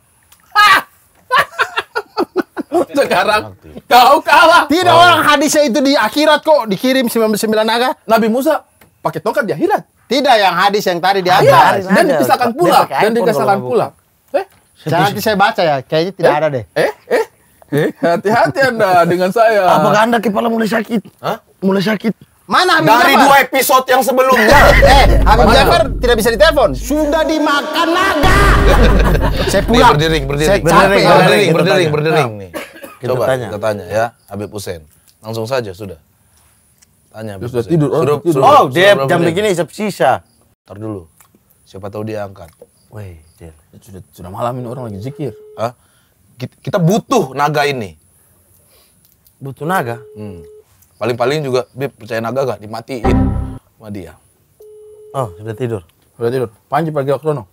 Sekarang kau kalah. Tidak oh. orang hadisnya itu di akhirat kok dikirim 99 naga. Nabi Musa pakai tongkat di akhirat. Tidak yang hadis yang tadi di ah, akhirat. Iya. Dan dipisahkan pula. Dan dipisahkan pula. Eh? Nanti saya baca ya. Kayaknya tidak eh? ada deh. Eh? Eh? Eh, hati-hati Anda dengan saya. Apakah Anda kepala mulai sakit? Hah? Mulai sakit. Mana Habib Dari Jafar? dua episode yang sebelumnya. eh, Habib Mana? Jafar tidak bisa ditelepon. Sudah dimakan naga. saya pulang. Nih, berdering, berdering. Saya berdering, capek. Berdering, berdering, berdering, nih. Nah, kita Coba tanya. kita tanya ya, Habib Hussein. Langsung saja sudah. Tanya Habib Sudah tidur, oh, sudah, tidur. Sudah, oh, dia jam begini siap sisa. Ntar dulu. Siapa tahu dia angkat. Woi, ya, sudah, sudah malam ini orang lagi zikir. Hah? Kita butuh naga ini. Butuh naga? Hmm Paling-paling juga, Bib percaya naga gak? Dimatiin sama dia. Oh, sudah tidur? Sudah tidur. Panji pagi waktu no.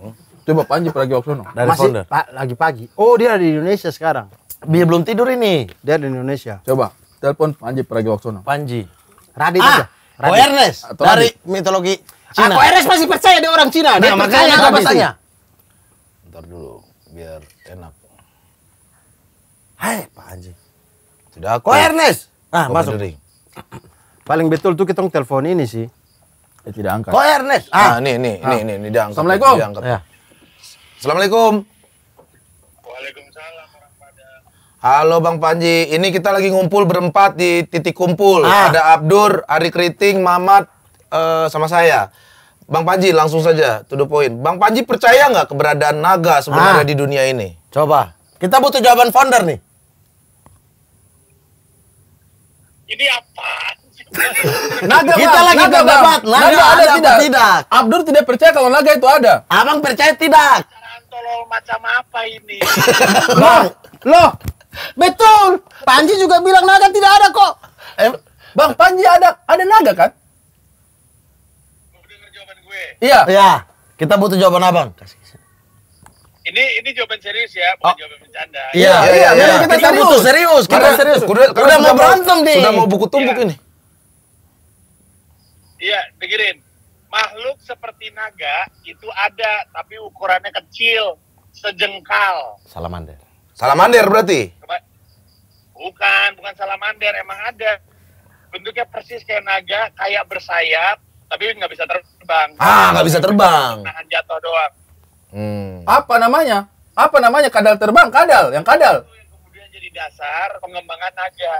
Hmm? Coba Panji pagi waktu no. Dari Masih founder. pa lagi pagi. Oh, dia di Indonesia sekarang. Dia belum tidur ini. Dia di Indonesia. Coba, telepon Panji pagi waktu no. Panji. Radit ah, aja. Radit. Ernest. Atau dari Radit. mitologi Cina. Aku Ernest masih percaya dia orang Cina. Dia nah, percaya apa bahasanya? Ntar dulu, biar enak. Hai, Pak Anji. Sudah aku. Kok Ernest? Ah, masuk. Dering. Paling betul tuh kita telepon ini sih. Ya, tidak angkat. Kok Ernest? Ah, ah nih nih ah. nih nih nih diangkat. Assalamualaikum. Diangkat. Ya. Assalamualaikum. Halo Bang Panji, ini kita lagi ngumpul berempat di titik kumpul. Ah. Ada Abdur, Ari Kriting, Mamat, uh, sama saya. Bang Panji langsung saja to the point. Bang Panji percaya nggak keberadaan naga sebenarnya ah. di dunia ini? Coba. Kita butuh jawaban founder nih. Ini apa? naga kita lagi naga berdebat. Naga, naga ada, ada tidak? tidak. Abdur tidak percaya kalau naga itu ada. Abang percaya tidak? Tolong tolol macam apa ini? loh, loh, betul. Panji juga bilang naga tidak ada kok. Eh, Bang Panji ada ada naga kan? Mau dengar jawaban gue? Iya. Iya. Kita butuh jawaban abang. Kasih. Ini ini jawaban serius ya, bukan oh. jawaban bercanda. Iya, iya, iya. iya, iya. iya kita serius, butuh serius. Kita karena, serius. kuda udah mau berantem nih. Sudah mau buku tumbuk ya. ini. Iya, dengerin. Makhluk seperti naga itu ada, tapi ukurannya kecil, sejengkal. Salamander. Salamander berarti? Bukan, bukan salamander, emang ada. Bentuknya persis kayak naga, kayak bersayap, tapi nggak bisa terbang. Ah, nggak bisa terbang. Nahan jatuh doang. Hmm apa namanya apa namanya kadal terbang kadal yang kadal kemudian jadi dasar pengembangan aja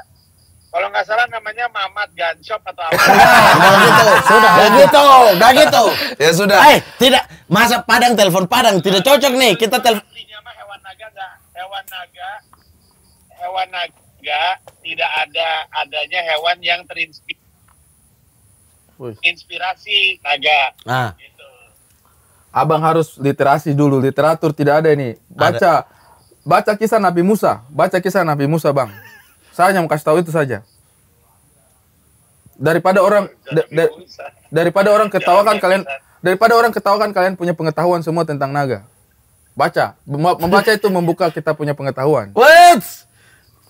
kalau nggak salah namanya Mamat Gansop atau apa nah, gitu sudah nah, gitu nah gitu ya sudah eh tidak masa Padang telepon Padang tidak cocok nih kita telepon hewan naga hewan naga hewan naga tidak ada adanya hewan yang terinspirasi inspirasi naga nah Abang harus literasi dulu, literatur tidak ada ini. Baca ada. baca kisah Nabi Musa, baca kisah Nabi Musa, Bang. Saya hanya mau kasih tahu itu saja. Daripada orang da, da, daripada orang ketawakan kalian daripada orang ketawakan kalian punya pengetahuan semua tentang naga. Baca, membaca itu membuka kita punya pengetahuan. What?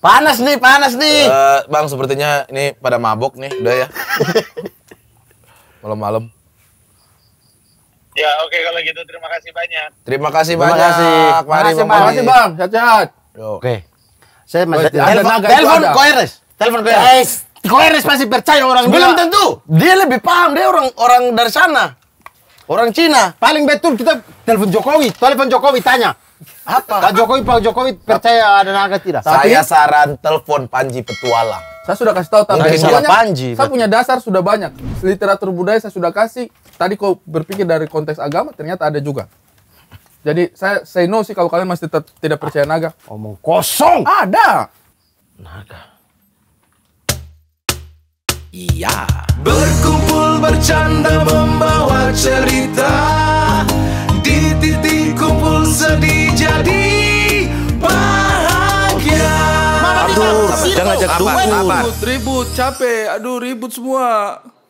Panas nih, panas nih. Uh, bang, sepertinya ini pada mabuk nih, udah ya. Malam-malam. Ya oke kalau gitu terima kasih banyak. Terima kasih terima banyak. Kasih. Mari, terima kasih bang. Sehat-sehat. Oke. Okay. Saya masih telepon telepon Koeres. Telepon Koeres. Koeres masih percaya orang belum tentu. Dia lebih paham dia orang orang dari sana. Orang Cina. Paling betul kita telepon Jokowi. Telepon Jokowi tanya. Apa? Pak Jokowi Pak Jokowi percaya ada naga tidak? Saya Tapi, saran telepon Panji Petualang. Saya sudah kasih tahu tadi. saya Panji. Saya punya dasar sudah banyak. Literatur budaya saya sudah kasih. Tadi kau berpikir dari konteks agama ternyata ada juga. Jadi saya say no sih kalau kalian masih tetap tidak percaya naga. Omong kosong. Ada. Naga. Iya. Berkumpul bercanda membawa cerita di titik kumpul sedih jadi. jangan ajak Ribut, ribut, capek. Aduh, ribut semua.